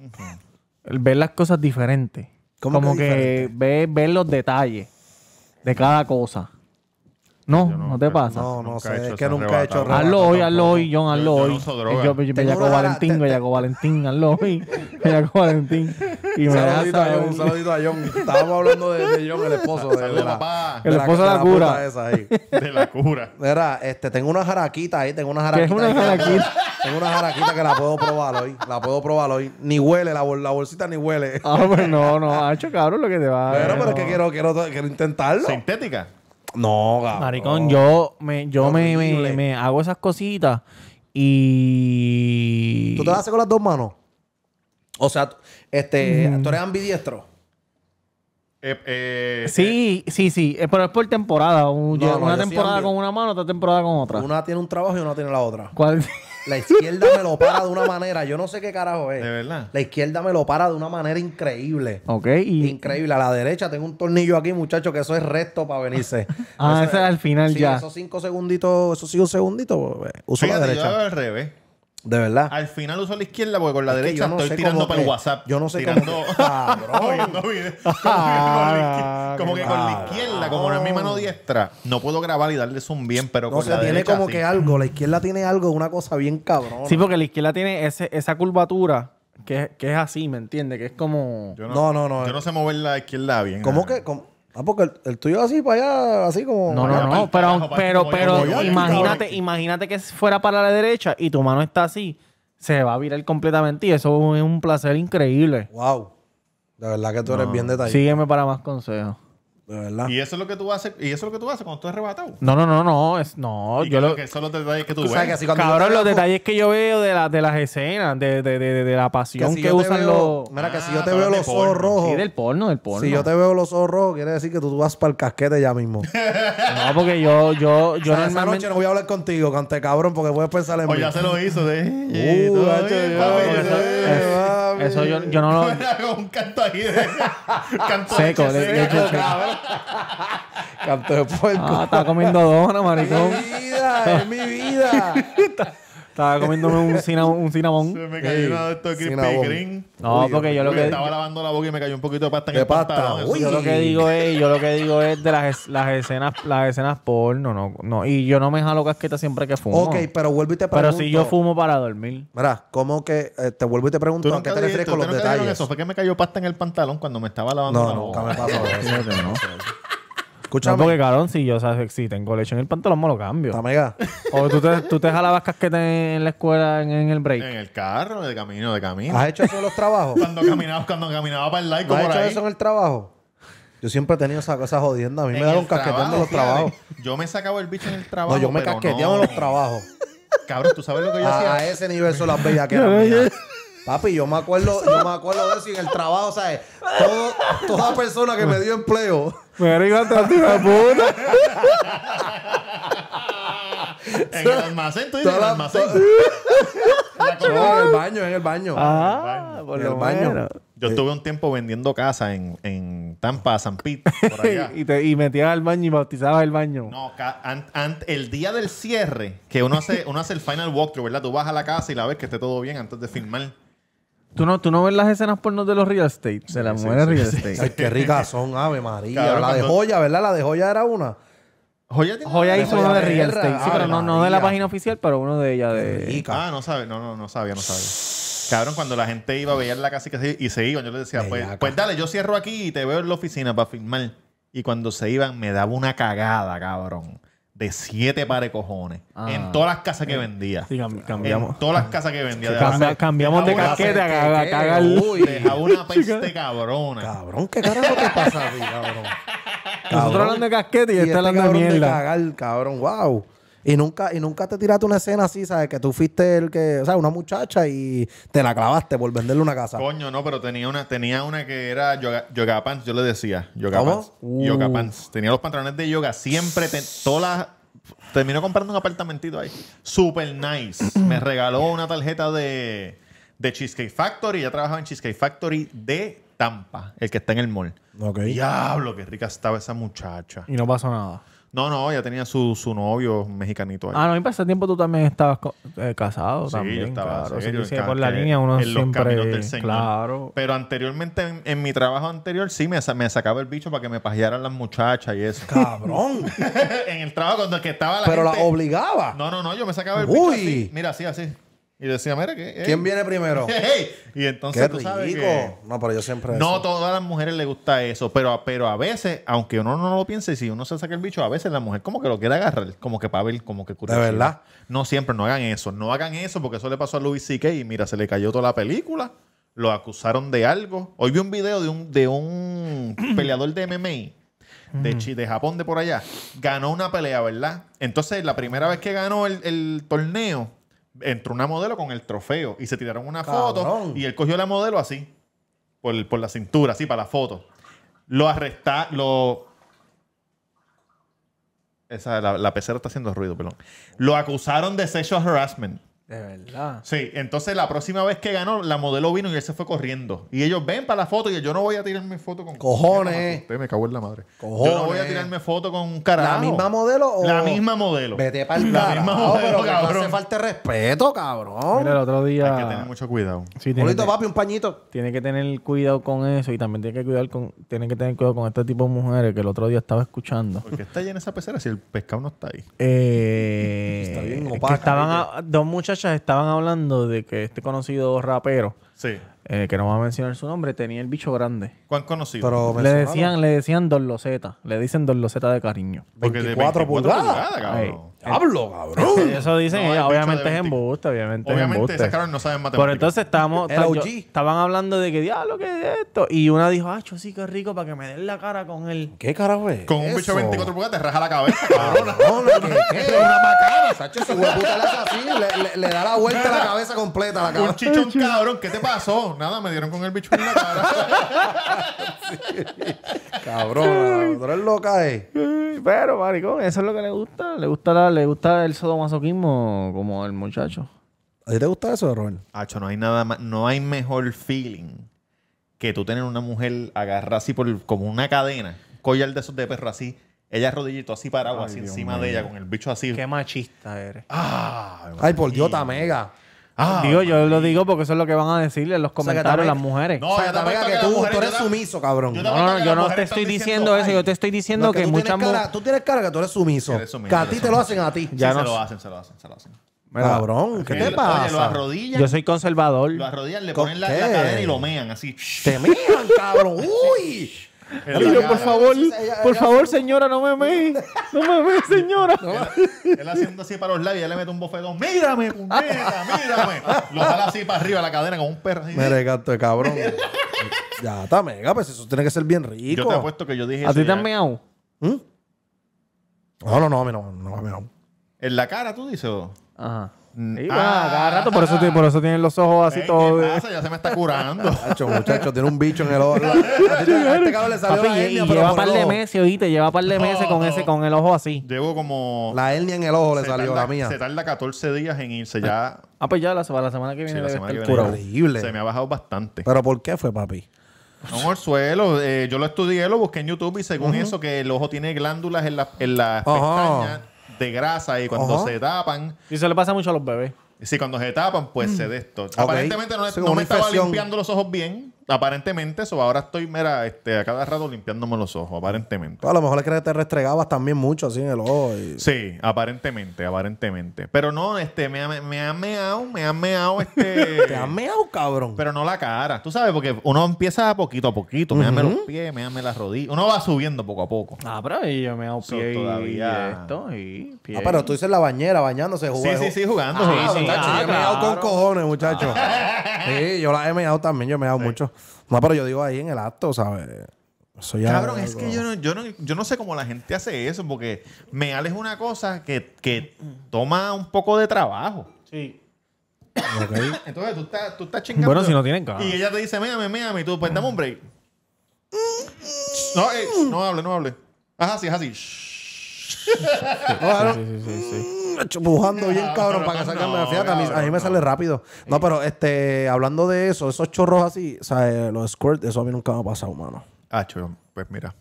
el ver las cosas diferentes? como que, ves los detalles de cada cosa. No, no, te pasa. No, no sé, es que nunca he hecho raro. Hazlo hoy, hazlo hoy, John, hazlo hoy. Yo, me llamo Valentín, me llamo Valentín, hazlo hoy. Valentín. Y me saludito a John, un saludito a John. Estábamos hablando de, John, el esposo. De, de la, el esposo de la, cura. De la cura. Mira, este, tengo una jaraquita ahí, tengo una jaraquita. Tengo una jaraquita? Tengo una jaraquita que la puedo probar hoy. La puedo probar hoy. Ni huele, la, bolsita ni huele. Ah, pues no, no, ha hecho cabrón lo que te va. Pero, pero es que quiero, quiero, quiero intentarlo. Sintética. No, cabrón. Maricón, yo me, yo me, me, hago esas cositas y. ¿Tú te las haces con las dos manos? O sea, este, tú eres ambidiestro. Eh, eh, eh. sí, sí, sí, pero es por temporada. una temporada con una mano, otra temporada con otra. Una tiene un trabajo y una tiene la otra. ¿Cuál? La izquierda me lo para de una manera, yo no sé qué carajo es. De verdad. La izquierda me lo para de una manera increíble. Ok. Increíble. A la derecha tengo un tornillo aquí, muchacho, que eso es recto para venirse. ah, eso es al final sí, ya. Esos cinco segunditos, esos cinco segunditos, eh, uso la derecha. Yo al revés. De verdad. Al final uso la izquierda porque con la derecha estoy tirando para el WhatsApp. Yo no sé tirando, cómo. como que, como que con la izquierda, como no es mi mano diestra, no puedo grabar y darles un bien, pero no, con o sea, tiene como que algo. La izquierda tiene algo, una cosa bien cabrón. Sí, porque la izquierda tiene esa curvatura. Que, es así, ¿me entiendes? Que es como. no, no, no, Yo eh. no sé mover la izquierda bien. ¿Cómo eh. que? Ah, porque el, el tuyo así para allá, así como. No, no, no, pero, pero, imagínate, imagínate que fuera para la derecha y tu mano está así, se va a virar completamente y eso es un placer increíble. Wow. De verdad que tú eres bien detallado. Sígueme para más consejos. Y eso es lo que tú haces, y eso es lo que tú haces cuando tú rebatado No, no, no, no, es, no, yo lo, que son los detalles que tú, ves. Cabrón, los detalles que yo veo de, la, de las escenas, de, de, de, de la pasión que, usan los Mira que si yo ah, te veo los ojos rojos. del porno, del porno. Si yo te veo los ojos rojos, quiere decir que tú, vas para el casquete ya mismo. no, porque yo yo yo noche no voy a hablar contigo, cante cabrón, porque voy a pensar en O ya se lo hizo de. Uh, eso, yo, yo no lo. Un canto ahí de. Seco, de hecho, Canto de puerco. Ah, está comiendo dona, maricón. Es Mi vida, es mi vida. Estaba comiéndome un, cinamón. un cinnamón. Se me cayó esto una de estos No, porque yo lo Me que estaba lavando la boca y me cayó un poquito de pasta en el pantalón. yo lo que digo es, yo lo que digo es de las, escenas, las escenas porno, no, no. Y yo no me jalo casqueta siempre que fumo. Ok, pero vuelvo y te pregunto. Pero si yo fumo para dormir. Mira, ¿cómo que eh, te vuelvo y te pregunto qué te refieres los detalles? eso? Fue que me cayó pasta en el pantalón cuando me estaba lavando la No, boca. nunca me pasó eso. ¿no? Escúchame. porque cabrón, si yo, tengo leche en el pantalón, me lo cambio. O tú te, tú te jalabas casquete en la escuela, en, el break. En el carro, de camino, de camino. ¿Has hecho eso en los trabajos? cuando caminaba, cuando caminaba para el like, ¿Has hecho eso en el trabajo? Yo siempre he tenido esa, cosa jodiendo A mí me daban casqueteando los trabajos. Yo me sacaba el bicho en el trabajo. No, yo me casqueteaba en los trabajos. Cabrón, ¿tú sabes lo que yo a, hacía? A ese nivel son las bellaqueras. Papi, yo me acuerdo, yo me acuerdo de eso en el trabajo, o sea, toda persona que me dio empleo. Me arriba la puta. en el almacén, tú dices, en el almacén. en el baño, en el baño. Ah, en el baño. Yo estuve un tiempo vendiendo casa en, en Tampa, San Pete, por allá. y, te, y metías al baño y bautizabas el baño. No, el día del cierre, que uno hace, uno hace el final walkthrough, ¿verdad? Tú vas a la casa y la ves que esté todo bien antes de filmar. ¿Tú no, ¿Tú no ves las escenas porno de los real estate? Se las mueve real estate. Ay, qué ricas son, Ave María. la de Joya, ¿verdad? La de Joya era una. Joya, hizo uno de real estate. Sí, pero no, no, de la página oficial, pero uno de ella de. Ah, no sabía, no, no, no sabía, no sabía. Cabrón, cuando la gente iba a ver la casa y se iban, yo les decía, pues, pues dale, yo cierro aquí y te veo en la oficina para filmar. Y cuando se iban, me daba una cagada, cabrón de siete pares cojones en ah. todas las casas que vendía. Sí, cambiamos. En todas las casas que vendía. cambiamos de casquete a cagar. Deja una peste cabrona. Cabrón, ¿qué carajo te pasa a cabrón? Nosotros hablando de casquete y, y este este hablando de mierda. De cabrón, wow. Y nunca, y nunca te tiraste una escena así, ¿sabes? Que tú fuiste el que, o sea, una muchacha y te la clavaste por venderle una casa. Coño, no, pero tenía una, tenía una que era yoga, pants, yo le decía. Yoga pants. Yoga uh. pants. Tenía los pantalones de yoga. Siempre, te, todas las, terminó comprando un apartamentito ahí. Super nice. Me regaló una tarjeta de, de Cheesecake Factory. Ya trabajaba en Cheesecake Factory de Tampa, el que está en el mall. Okay. Diablo, qué rica estaba esa muchacha. Y no pasó nada. No, no, ya tenía su, su novio mexicanito ahí. Ah, no, y para ese tiempo tú también estabas casado eh, casado. Sí, también, yo estaba. Claro. yo por la línea uno siempre... los del Claro. Pero anteriormente, en, mi trabajo anterior, sí me, me, sacaba el bicho para que me pajearan las muchachas y eso. ¡Cabrón! en el trabajo cuando el que estaba la Pero la obligaba. No, no, no, yo me sacaba el bicho ¡Uy! Mira, así, así. Y decía, mira, ¿quién viene primero? Y entonces Qué No, pero yo siempre... No, a todas las mujeres les gusta eso, pero, pero a veces, aunque uno no lo piense, Y si uno se saca el bicho, a veces la mujer como que lo quiere agarrar, como que para ver, como que... curar. De verdad. No, siempre, no hagan eso. No hagan eso porque eso le pasó a Louis C.K. y mira, se le cayó toda la película. Lo acusaron de algo. Hoy vi un video de un, de un peleador de MMA de, de Japón de por allá, ganó una pelea, ¿verdad? Entonces, la primera vez que ganó el torneo, entró una modelo con el trofeo y se tiraron una foto y él cogió la modelo así, por, la cintura, así, para la foto. Lo arrestaron, lo... Esa, la, la, pecera está haciendo ruido, perdón. Lo acusaron de sexual harassment. De verdad. Sí, entonces la próxima vez que ganó, la modelo vino y él se fue corriendo. Y ellos ven para la foto y yo no voy a tirarme foto con. Cojones. Usted me cago en la madre. Cojones. Yo no voy a tirarme foto con carajo. ¿La misma modelo o.? La misma modelo. Vete para el La misma modelo, pero no hace falta respeto, cabrón. el otro día. Hay que tener mucho cuidado. Un tiene papi, un pañito. tiene que tener cuidado con eso y también tiene que cuidar con tiene que tener cuidado con este tipo de mujeres que el otro día estaba escuchando Porque está llena esa pecera si el pescado no está ahí. Eh, está bien que estaban dos a- estaban hablando de que este conocido rapero, eh, que no va a mencionar su nombre, tenía el bicho grande. ¿Cuán conocido? le decían, le decían Le dicen Don de cariño. Porque 24, cuatro pulgadas. pulgadas cabrón. ¡Hablo, eh, cabrón! Eso dicen ellos. Obviamente es embuste, obviamente. Obviamente, ese no sabe matemáticas. Pero entonces estábamos. estaban hablando de que diablo, ¿qué es esto? Y una dijo, ah, sí, qué rico, para que me den la cara con él. ¿Qué cara es? Con un bicho de 24 pulgadas te raja la cabeza, cabrón. no, no, ¿qué, una macana, Sacho. Su puta le así, le, da la vuelta a la cabeza completa. La Un chichón, cabrón, ¿qué te pasó? Nada, me dieron con el bicho en la cara. Cabrón, tú eres loca, eh. Pero, maricón, eso es lo que le gusta. Le gusta la le gusta el sodomasoquismo como el muchacho. ¿A ti te gusta eso, Robert? no hay nada más, no hay mejor feeling que tú tener una mujer agarrada así por como una cadena, collar de esos de perro así, ella rodillito así parado, así encima de ella, con el bicho así. Qué machista eres. Ah, Ay, por Dios, mega! Ah, digo, yo lo digo porque eso es lo que van a decirle en los comentarios las mujeres. No, o sea, te que, que tú, eres sumiso, cabrón. No, no, yo no te estoy diciendo, eso. Yo te estoy diciendo que, muchas mujeres. Tú tienes carga tú eres sumiso. que a ti te lo hacen a ti. Ya no se lo hacen, se lo hacen, se lo hacen. cabrón, ¿qué te pasa? Yo soy conservador. Lo arrodillan, le ponen la, la, y lo mean así. Te mean, cabrón. Uy. por favor, por favor, señora, no me me. No me me, señora. Él, haciendo así para los labios, él le mete un bofetón. Mírame, mírame mírame. Lo sale así para arriba la cadena Como un perro así. gato de cabrón. ya está, mega, pues eso tiene que ser bien rico. Yo te apuesto que yo dije. ¿A ti te han ¿Mm? No, no, no, no, no. ¿En la cara tú dices? Ajá ah, cada rato, por eso, ah. por eso tienen los ojos así todos. Ya se me está curando. Muchachos, muchachos, tiene un bicho en el ojo. Este le salió hernia, lleva un par de meses, oíste, lleva un par de meses con ese, con el ojo así. Llevo como. La hernia en el ojo le salió la mía. Se tarda 14 días en irse ya. Ah, pues ya la, semana que viene. la semana que viene Se me ha bajado bastante. ¿Pero por qué fue, papi? No, el suelo. Eh, yo lo estudié, lo busqué en YouTube y según eso, que el ojo tiene glándulas en, la, en las pestañas de grasa y cuando se tapan. Y se le pasa mucho a los bebés. Sí, cuando se tapan, pues mm. se de esto. Aparentemente no, me estaba limpiando los ojos bien aparentemente eso. Ahora estoy, mira, este, a cada rato limpiándome los ojos, aparentemente. Pues, a lo mejor es que te restregabas también mucho así en el ojo. Sí, aparentemente, aparentemente. Pero no, este, me, ha, me ha meado, me ha meado este... te ha meado, cabrón. Pero no la cara, tú sabes, porque uno empieza poquito a poquito. me ha Me los pies, me meado las rodillas. Uno va subiendo poco a poco. Ah, pero yo me hago todavía. esto y Ah, pero tú dices la bañera, bañándose, jugando. Sí, sí, sí, jugando. sí, ah, sí, yo me he meado ah, con cojones, muchachos. Sí, yo la he meado también, yo me he meado mucho. No, pero yo digo ahí en el acto, ¿sabes? Cabrón, es que yo no, yo, no, yo no sé cómo la gente hace eso, porque meales es una cosa que, que toma un poco de trabajo. Sí. Entonces tú estás, tú estás chingando. Bueno, si no tienen cara. Y ella te dice, méame, méame, y tú, pues dame un break. no, eh, no hable, no hable. Ajá, sí, es así. sí. sí, sí empujando bien cabrón para que la a mí, me sale rápido. No, pero este, hablando de eso, esos chorros así, o sea, eh, los squirt, eso a mí nunca me ha pasado, mano. Ah, churro, pues mira.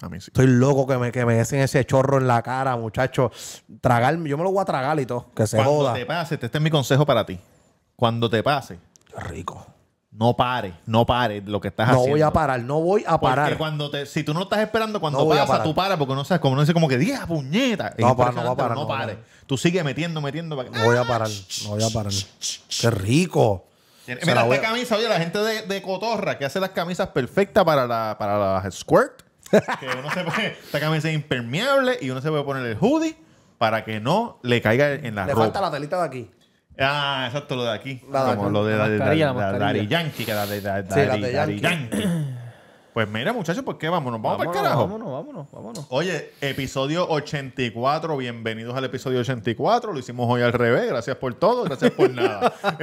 A mí sí. Estoy loco que me, que me ese chorro en la cara, muchacho. Tragarme, yo me lo voy a tragar y todo. Que se Cuando te pase, este es mi consejo para ti. Cuando te pase, Rico. No pare, no pare lo que estás haciendo. No voy a parar, no voy a parar. Porque cuando te, si tú no estás esperando, cuando pasa, tú paras, porque no sabes como no dice como que 10 puñeta. No, pares, no pares No, pare. Tú sigues metiendo, metiendo. No voy a parar, no voy a parar. Qué rico. Mira esta camisa, oye, la gente de, de, Cotorra que hace las camisas perfectas para la, para la Squirt. esta camisa es impermeable y uno se puede poner el hoodie para que no le caiga en la le Le falta la telita de aquí. Ah, exacto, lo de aquí. lo de Dari Yankee, que la de, Dari Yankee. Pues mira, muchachos, pues qué vámonos? Vamos vámonos, para el carajo. Vámonos, vámonos, vámonos. Oye, episodio 84. Bienvenidos al episodio 84. Lo hicimos hoy al revés. Gracias por todo, gracias por nada.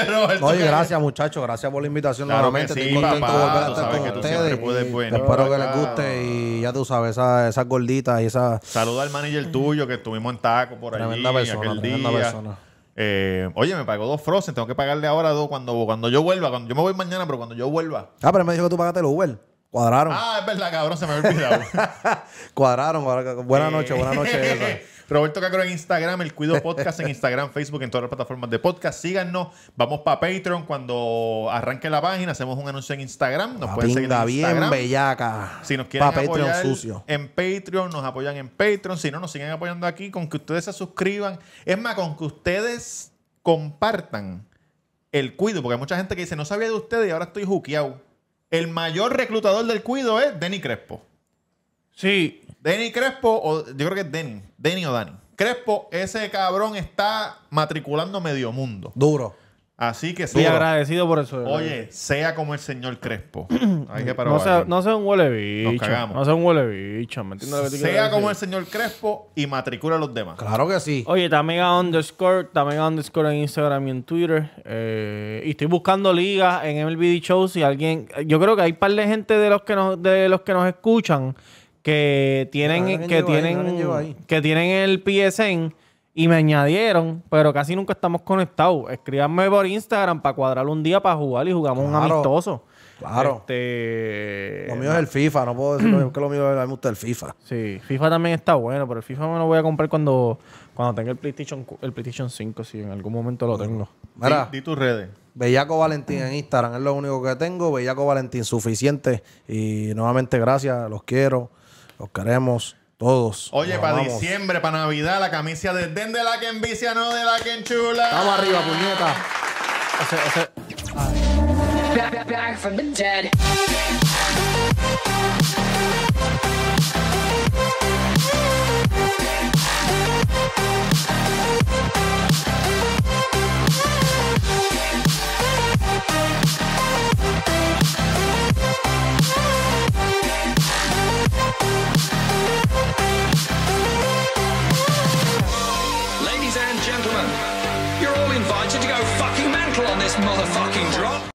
Oye, gracias, muchachos. Gracias por la invitación nuevamente. Estoy contento papá, volver a estar con Puedes, Espero que les guste y ya tú sabes, esas gorditas y esas. Saluda al manager tuyo que estuvimos en taco por ahí. Tremenda persona, aquel tremenda persona. Eh, oye, me pagó dos Frozen, tengo que pagarle ahora dos cuando, cuando yo vuelva. Cuando, yo me voy mañana, pero cuando yo vuelva. Ah, pero me dijo que tú pagaste el Uber. Cuadraron. Ah, es verdad, cabrón, se me había olvidado. Cuadraron. Buenas eh. noches, buenas noches. Roberto Cacro en Instagram, el Cuido Podcast en Instagram, Facebook, en todas las plataformas de podcast. Síganos. Vamos para Patreon. Cuando arranque la página, hacemos un anuncio en Instagram. Nos pueden seguir en Instagram. bien bellaca. Si nos quieren apoyar sucio. en Patreon, nos apoyan en Patreon. Si no, nos siguen apoyando aquí. Con que ustedes se suscriban. Es más, con que ustedes compartan el Cuido. Porque hay mucha gente que dice, no sabía de ustedes y ahora estoy juqueado. El mayor reclutador del Cuido es Denny Crespo. Sí, Denny Crespo, o, yo creo que es Denny. Denny o Dani. Crespo, ese cabrón está matriculando medio mundo. Duro. Así que Estoy sea. agradecido por eso. Oye, sea como el señor Crespo. No sea, no sea un huele bicho. Nos cagamos. No sea un huele bicho. Sea como el señor Crespo y matricula a los demás. Claro que sí. Oye, también a underscore, también a underscore en Instagram y en Twitter. Eh, y estoy buscando ligas en MLBD Shows Si alguien. Yo creo que hay un par de gente de los que de los que nos escuchan que tienen, que tienen, que tienen el PSN y me añadieron, pero casi nunca estamos conectados. Escríbanme por Instagram para cuadrar un día para jugar y jugamos un amistoso. Claro. Este, lo mío es el FIFA, no puedo decir que lo mío es, el FIFA. Sí, FIFA también está bueno, pero el FIFA me lo voy a comprar cuando, cuando tenga el PlayStation, el PlayStation 5, si en algún momento lo tengo. Mira, di tus redes. Bellaco Valentín en Instagram es lo único que tengo. Bellaco Valentín, suficiente. Y nuevamente, gracias, los quiero. Los queremos todos. Oye, para diciembre, para Navidad, la camisa de Den de la que envicia, no de la que Chula. Estamos arriba, puñeta. Ese, ese. fucking drop.